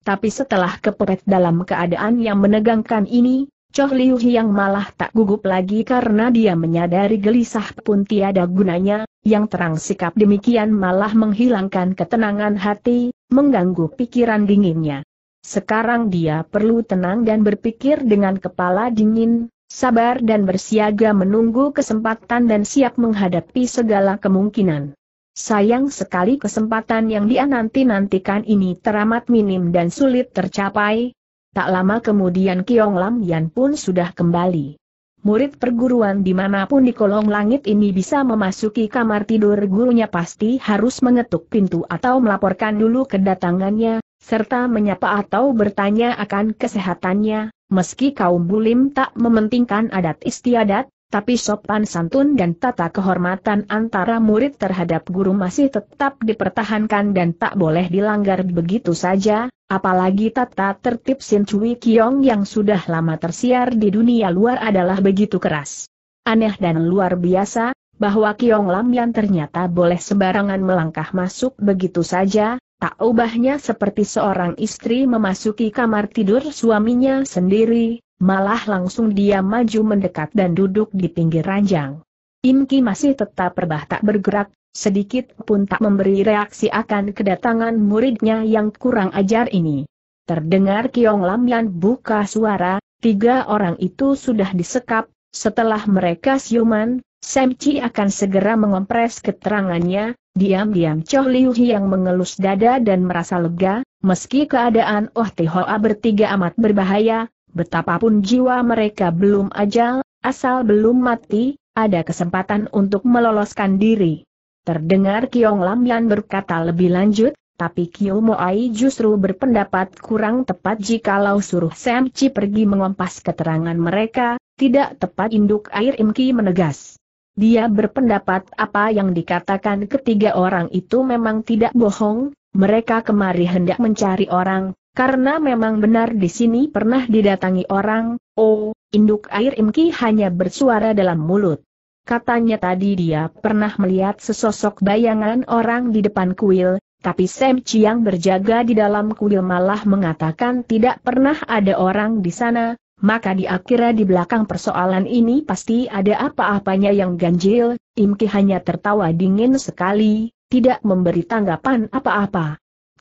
Tapi setelah kepepet dalam keadaan yang menegangkan ini, Choh Liu Hiang malah tak gugup lagi karena dia menyadari gelisah pun tiada gunanya, yang terang sikap demikian malah menghilangkan ketenangan hati, mengganggu pikiran dinginnya. Sekarang dia perlu tenang dan berpikir dengan kepala dingin, sabar dan bersiaga menunggu kesempatan dan siap menghadapi segala kemungkinan. Sayang sekali kesempatan yang dia nanti-nantikan ini teramat minim dan sulit tercapai. Tak lama kemudian Kiong Lam Yan pun sudah kembali. Murid perguruan dimanapun di kolong langit ini bisa memasuki kamar tidur gurunya pasti harus mengetuk pintu atau melaporkan dulu kedatangannya, serta menyapa atau bertanya akan kesehatannya, meski kaum bulim tak mementingkan adat istiadat, tapi sopan santun dan tata kehormatan antara murid terhadap guru masih tetap dipertahankan dan tak boleh dilanggar begitu saja, apalagi tata tertib Sin Cui Kiong yang sudah lama tersiar di dunia luar adalah begitu keras. Aneh dan luar biasa, bahwa Kiong Lam yang ternyata boleh sembarangan melangkah masuk begitu saja, tak ubahnya seperti seorang istri memasuki kamar tidur suaminya sendiri, malah langsung dia maju mendekat dan duduk di pinggir ranjang. Im masih tetap berbah tak bergerak, sedikit pun tak memberi reaksi akan kedatangan muridnya yang kurang ajar ini. Terdengar Kiong Yan buka suara, tiga orang itu sudah disekap, setelah mereka siuman, Sam Chi akan segera mengompres keterangannya, diam-diam Choh Liu yang mengelus dada dan merasa lega, meski keadaan Oh Tihoa bertiga amat berbahaya, Betapapun jiwa mereka belum ajal, asal belum mati, ada kesempatan untuk meloloskan diri. Terdengar Kiong Lamyan berkata lebih lanjut, tapi Kiyo Moai justru berpendapat kurang tepat jikalau suruh Sam Chi pergi mengompas keterangan mereka, tidak tepat induk air Imki menegas. Dia berpendapat apa yang dikatakan ketiga orang itu memang tidak bohong, mereka kemari hendak mencari orang, karena memang benar di sini pernah didatangi orang, oh, induk air Imki hanya bersuara dalam mulut. Katanya tadi dia pernah melihat sesosok bayangan orang di depan kuil, tapi Sam Chiang berjaga di dalam kuil malah mengatakan tidak pernah ada orang di sana, maka di akhirnya di belakang persoalan ini pasti ada apa-apanya yang ganjil, Imki hanya tertawa dingin sekali, tidak memberi tanggapan apa-apa.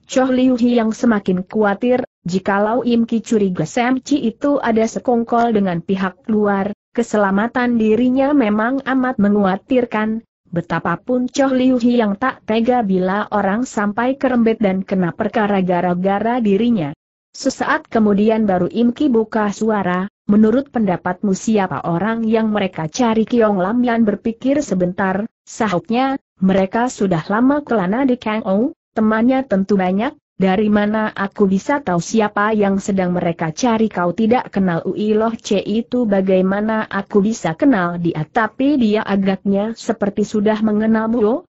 Choh Liu Hi yang semakin khawatir, jikalau Im Ki curiga Sam Chi itu ada sekongkol dengan pihak luar, keselamatan dirinya memang amat menguatirkan, Betapapun Choh Liu Hi yang tak tega bila orang sampai kerembet dan kena perkara gara-gara dirinya. Sesaat kemudian baru Im Ki buka suara, menurut pendapatmu siapa orang yang mereka cari Kiong Lam Yan berpikir sebentar, sahutnya, mereka sudah lama kelana di Kang Ou, Temannya tentu banyak, dari mana aku bisa tahu siapa yang sedang mereka cari kau tidak kenal Loh C itu bagaimana aku bisa kenal dia tapi dia agaknya seperti sudah mengenalmu loh.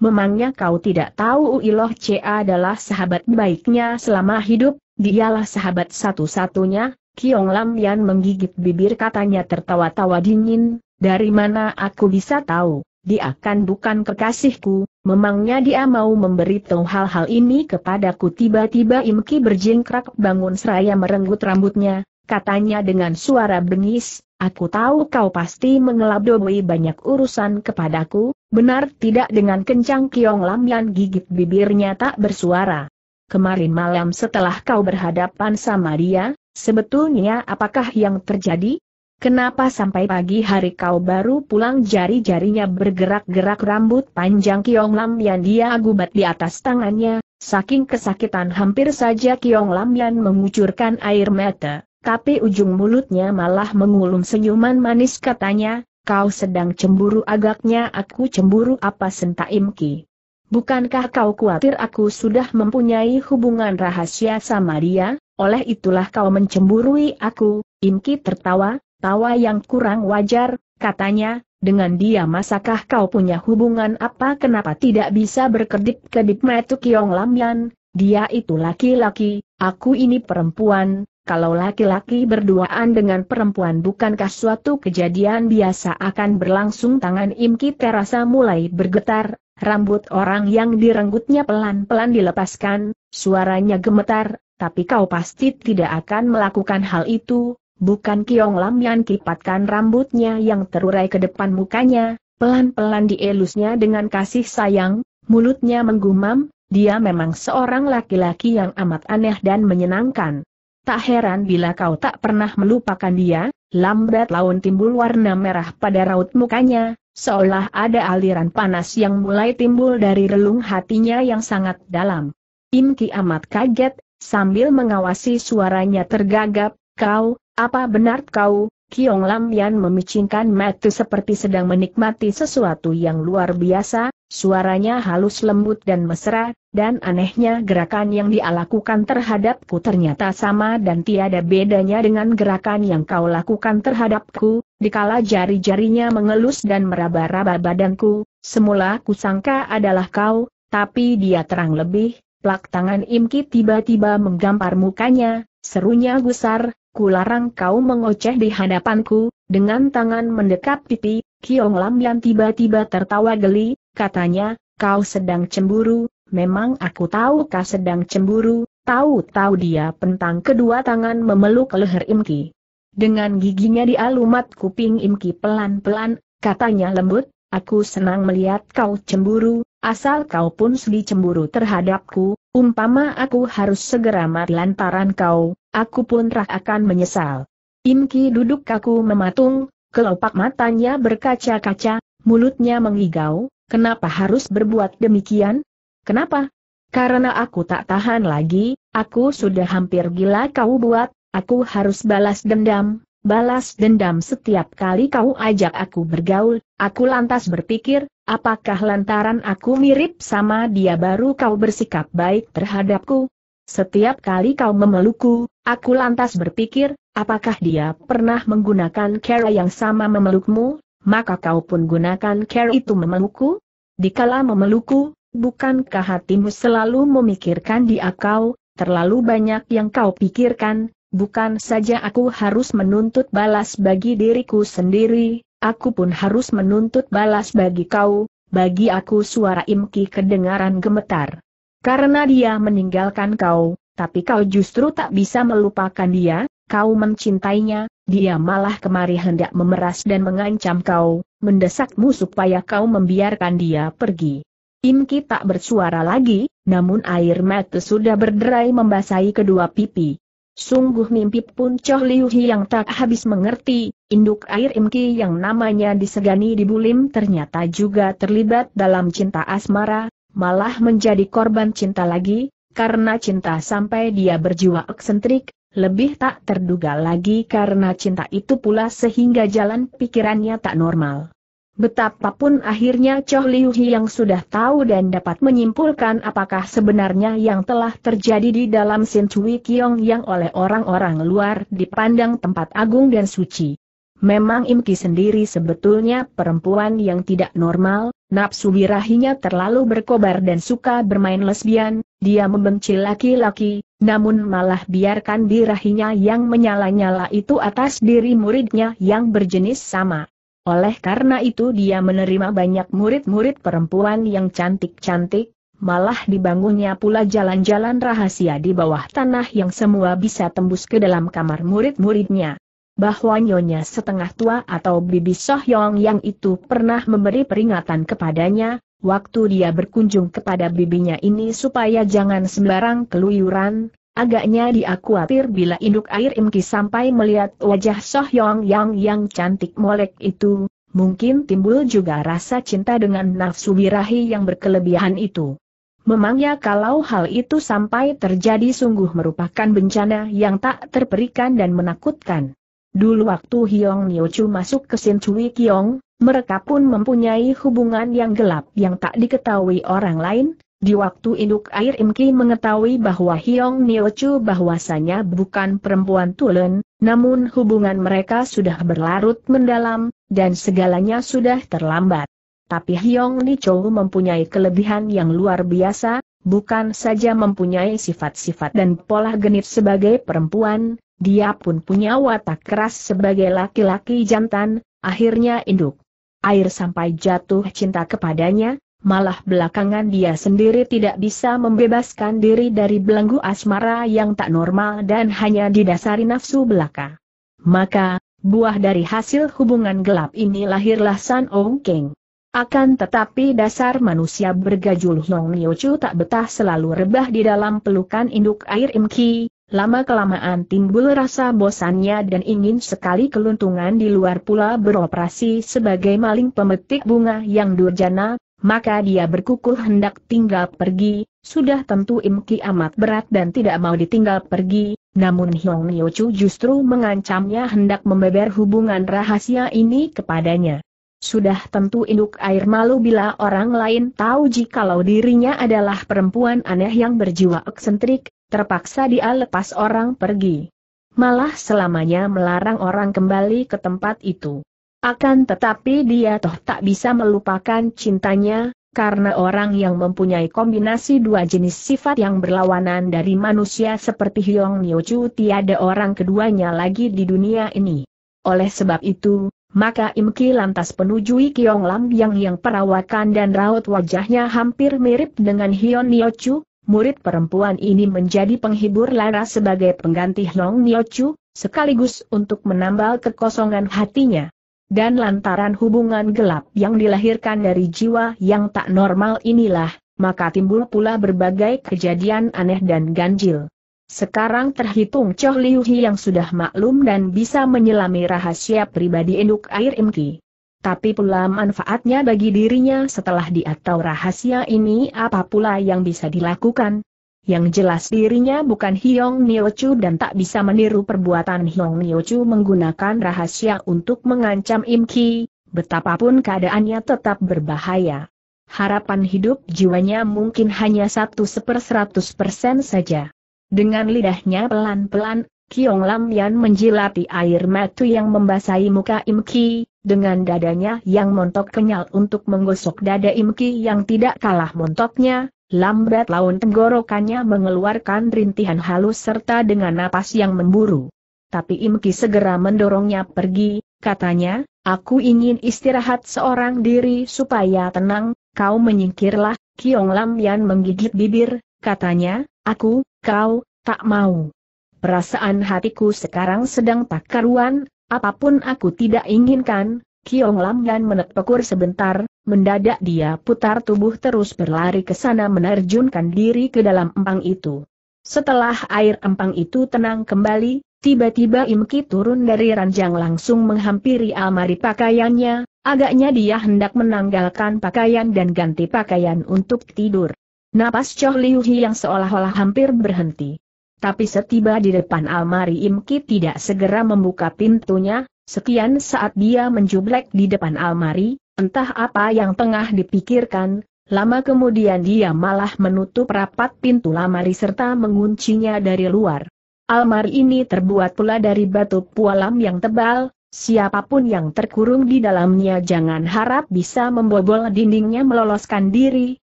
Memangnya kau tidak tahu Loh C adalah sahabat baiknya selama hidup, dialah sahabat satu-satunya, Kiong Lam Yan menggigit bibir katanya tertawa-tawa dingin, dari mana aku bisa tahu? dia kan bukan kekasihku, memangnya dia mau memberitahu hal-hal ini kepadaku tiba-tiba Imki berjingkrak bangun seraya merenggut rambutnya, katanya dengan suara bengis, aku tahu kau pasti mengelabdoi banyak urusan kepadaku, benar tidak dengan kencang Kiong Lam yang gigit bibirnya tak bersuara. Kemarin malam setelah kau berhadapan sama dia, sebetulnya apakah yang terjadi? Kenapa sampai pagi hari kau baru pulang jari-jarinya bergerak-gerak rambut panjang Kiong Lam yang dia agubat di atas tangannya, saking kesakitan hampir saja Kiong Lam yang mengucurkan air mata, tapi ujung mulutnya malah mengulung senyuman manis katanya, kau sedang cemburu agaknya aku cemburu apa senta ki. Bukankah kau khawatir aku sudah mempunyai hubungan rahasia sama dia, oleh itulah kau mencemburui aku, Imki tertawa, Tawa yang kurang wajar, katanya, dengan dia masakah kau punya hubungan apa kenapa tidak bisa berkedip-kedip metu Kiong Lamyan, dia itu laki-laki, aku ini perempuan, kalau laki-laki berduaan dengan perempuan bukankah suatu kejadian biasa akan berlangsung tangan Imki terasa mulai bergetar, rambut orang yang direnggutnya pelan-pelan dilepaskan, suaranya gemetar, tapi kau pasti tidak akan melakukan hal itu, bukan Kiong Lam yang kipatkan rambutnya yang terurai ke depan mukanya, pelan-pelan dielusnya dengan kasih sayang, mulutnya menggumam, dia memang seorang laki-laki yang amat aneh dan menyenangkan. Tak heran bila kau tak pernah melupakan dia, lambat laun timbul warna merah pada raut mukanya, seolah ada aliran panas yang mulai timbul dari relung hatinya yang sangat dalam. Im amat kaget, sambil mengawasi suaranya tergagap, kau, apa benar kau, Kiong Lam Yan memicingkan mata seperti sedang menikmati sesuatu yang luar biasa, suaranya halus lembut dan mesra, dan anehnya gerakan yang dia lakukan terhadapku ternyata sama dan tiada bedanya dengan gerakan yang kau lakukan terhadapku, dikala jari-jarinya mengelus dan meraba-raba badanku, semula kusangka adalah kau, tapi dia terang lebih, plak tangan Imki tiba-tiba menggampar mukanya, serunya gusar, kularang kau mengoceh di hadapanku, dengan tangan mendekat pipi, Kiong Lam yang tiba-tiba tertawa geli, katanya, kau sedang cemburu, memang aku tahu kau sedang cemburu, tahu-tahu dia pentang kedua tangan memeluk leher Imki. Dengan giginya dialumat kuping Imki pelan-pelan, katanya lembut, Aku senang melihat kau cemburu, asal kau pun sedih cemburu terhadapku, umpama aku harus segera mati lantaran kau, aku pun tak akan menyesal. Imki duduk kaku mematung, kelopak matanya berkaca-kaca, mulutnya mengigau, kenapa harus berbuat demikian? Kenapa? Karena aku tak tahan lagi, aku sudah hampir gila kau buat, aku harus balas dendam, balas dendam setiap kali kau ajak aku bergaul, aku lantas berpikir, apakah lantaran aku mirip sama dia baru kau bersikap baik terhadapku? Setiap kali kau memelukku, aku lantas berpikir, apakah dia pernah menggunakan cara yang sama memelukmu, maka kau pun gunakan cara itu memelukku? Dikala memelukku, bukankah hatimu selalu memikirkan dia kau, terlalu banyak yang kau pikirkan, Bukan saja aku harus menuntut balas bagi diriku sendiri, aku pun harus menuntut balas bagi kau, bagi aku suara Imki kedengaran gemetar. Karena dia meninggalkan kau, tapi kau justru tak bisa melupakan dia, kau mencintainya, dia malah kemari hendak memeras dan mengancam kau, mendesakmu supaya kau membiarkan dia pergi. Imki tak bersuara lagi, namun air mata sudah berderai membasahi kedua pipi. Sungguh mimpi pun Choh Liu yang tak habis mengerti, induk air Imki yang namanya disegani di Bulim ternyata juga terlibat dalam cinta asmara, malah menjadi korban cinta lagi, karena cinta sampai dia berjiwa eksentrik, lebih tak terduga lagi karena cinta itu pula sehingga jalan pikirannya tak normal. Betapapun akhirnya Choh Liu yang sudah tahu dan dapat menyimpulkan apakah sebenarnya yang telah terjadi di dalam Sin Chui Kiong yang oleh orang-orang luar dipandang tempat agung dan suci. Memang Imki sendiri sebetulnya perempuan yang tidak normal, nafsu birahinya terlalu berkobar dan suka bermain lesbian, dia membenci laki-laki, namun malah biarkan birahinya yang menyala-nyala itu atas diri muridnya yang berjenis sama. Oleh karena itu dia menerima banyak murid-murid perempuan yang cantik-cantik, malah dibangunnya pula jalan-jalan rahasia di bawah tanah yang semua bisa tembus ke dalam kamar murid-muridnya bahwa nyonya setengah tua atau Bibi Sohyong yang itu pernah memberi peringatan kepadanya, waktu dia berkunjung kepada bibinya ini supaya jangan sembarang keluyuran, Agaknya dia khawatir bila induk air Imki sampai melihat wajah Sohyong Yang yang cantik molek itu, mungkin timbul juga rasa cinta dengan nafsu birahi yang berkelebihan itu. Memangnya kalau hal itu sampai terjadi sungguh merupakan bencana yang tak terperikan dan menakutkan. Dulu waktu Hyong Niochu masuk ke Sin Chui Kiong, mereka pun mempunyai hubungan yang gelap yang tak diketahui orang lain, di waktu induk air imki mengetahui bahwa Hiong Nio bahwasanya bukan perempuan tulen, namun hubungan mereka sudah berlarut mendalam, dan segalanya sudah terlambat. Tapi Hiong Niochu mempunyai kelebihan yang luar biasa, bukan saja mempunyai sifat-sifat dan pola genit sebagai perempuan, dia pun punya watak keras sebagai laki-laki jantan, akhirnya induk. Air sampai jatuh cinta kepadanya, malah belakangan dia sendiri tidak bisa membebaskan diri dari belenggu asmara yang tak normal dan hanya didasari nafsu belaka. Maka, buah dari hasil hubungan gelap ini lahirlah San Ong King. Akan tetapi dasar manusia bergajul Long Chu tak betah selalu rebah di dalam pelukan induk air Im Ki. lama-kelamaan timbul rasa bosannya dan ingin sekali keluntungan di luar pula beroperasi sebagai maling pemetik bunga yang durjana, maka dia berkukuh hendak tinggal pergi, sudah tentu Im Ki amat berat dan tidak mau ditinggal pergi, namun Hiong Chu justru mengancamnya hendak membeber hubungan rahasia ini kepadanya. Sudah tentu induk air malu bila orang lain tahu jikalau dirinya adalah perempuan aneh yang berjiwa eksentrik, terpaksa dia lepas orang pergi. Malah selamanya melarang orang kembali ke tempat itu. Akan tetapi dia toh tak bisa melupakan cintanya, karena orang yang mempunyai kombinasi dua jenis sifat yang berlawanan dari manusia seperti Hyong Chu tiada orang keduanya lagi di dunia ini. Oleh sebab itu, maka Im Ki lantas menujui Kiong Lam yang yang perawakan dan raut wajahnya hampir mirip dengan Hyong Chu, murid perempuan ini menjadi penghibur Lara sebagai pengganti Hyong Chu, sekaligus untuk menambal kekosongan hatinya dan lantaran hubungan gelap yang dilahirkan dari jiwa yang tak normal inilah, maka timbul pula berbagai kejadian aneh dan ganjil. Sekarang terhitung Choh Liu Hi yang sudah maklum dan bisa menyelami rahasia pribadi induk air imki. Tapi pula manfaatnya bagi dirinya setelah diatau rahasia ini apa pula yang bisa dilakukan, yang jelas dirinya bukan Hyong Niochu dan tak bisa meniru perbuatan Hyong Niochu menggunakan rahasia untuk mengancam Im Ki, betapapun keadaannya tetap berbahaya. Harapan hidup jiwanya mungkin hanya satu seper seratus persen saja. Dengan lidahnya pelan-pelan, Kiong Lam Yan menjilati air matu yang membasahi muka Im Ki, dengan dadanya yang montok kenyal untuk menggosok dada Im Ki yang tidak kalah montoknya, Lambret laun tenggorokannya mengeluarkan rintihan halus serta dengan napas yang memburu. Tapi Imki segera mendorongnya pergi, katanya, aku ingin istirahat seorang diri supaya tenang, kau menyingkirlah, Kiong Lam Yan menggigit bibir, katanya, aku, kau, tak mau. Perasaan hatiku sekarang sedang tak karuan, apapun aku tidak inginkan, Kiong Lam Yan menepukur sebentar, mendadak dia putar tubuh terus berlari ke sana menerjunkan diri ke dalam empang itu. Setelah air empang itu tenang kembali, tiba-tiba Imki turun dari ranjang langsung menghampiri almari pakaiannya, agaknya dia hendak menanggalkan pakaian dan ganti pakaian untuk tidur. Napas Choh Liu Hi yang seolah-olah hampir berhenti. Tapi setiba di depan almari Imki tidak segera membuka pintunya, Sekian saat dia menjublek di depan almari, entah apa yang tengah dipikirkan, lama kemudian dia malah menutup rapat pintu almari serta menguncinya dari luar. Almari ini terbuat pula dari batu pualam yang tebal, siapapun yang terkurung di dalamnya jangan harap bisa membobol dindingnya meloloskan diri,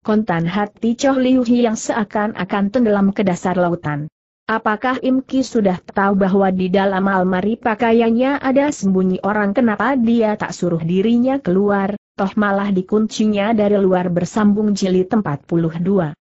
kontan hati Choh Liuhi yang seakan-akan tenggelam ke dasar lautan. Apakah Imki sudah tahu bahwa di dalam almari pakaiannya ada sembunyi orang kenapa dia tak suruh dirinya keluar, toh malah dikuncinya dari luar bersambung jilid dua.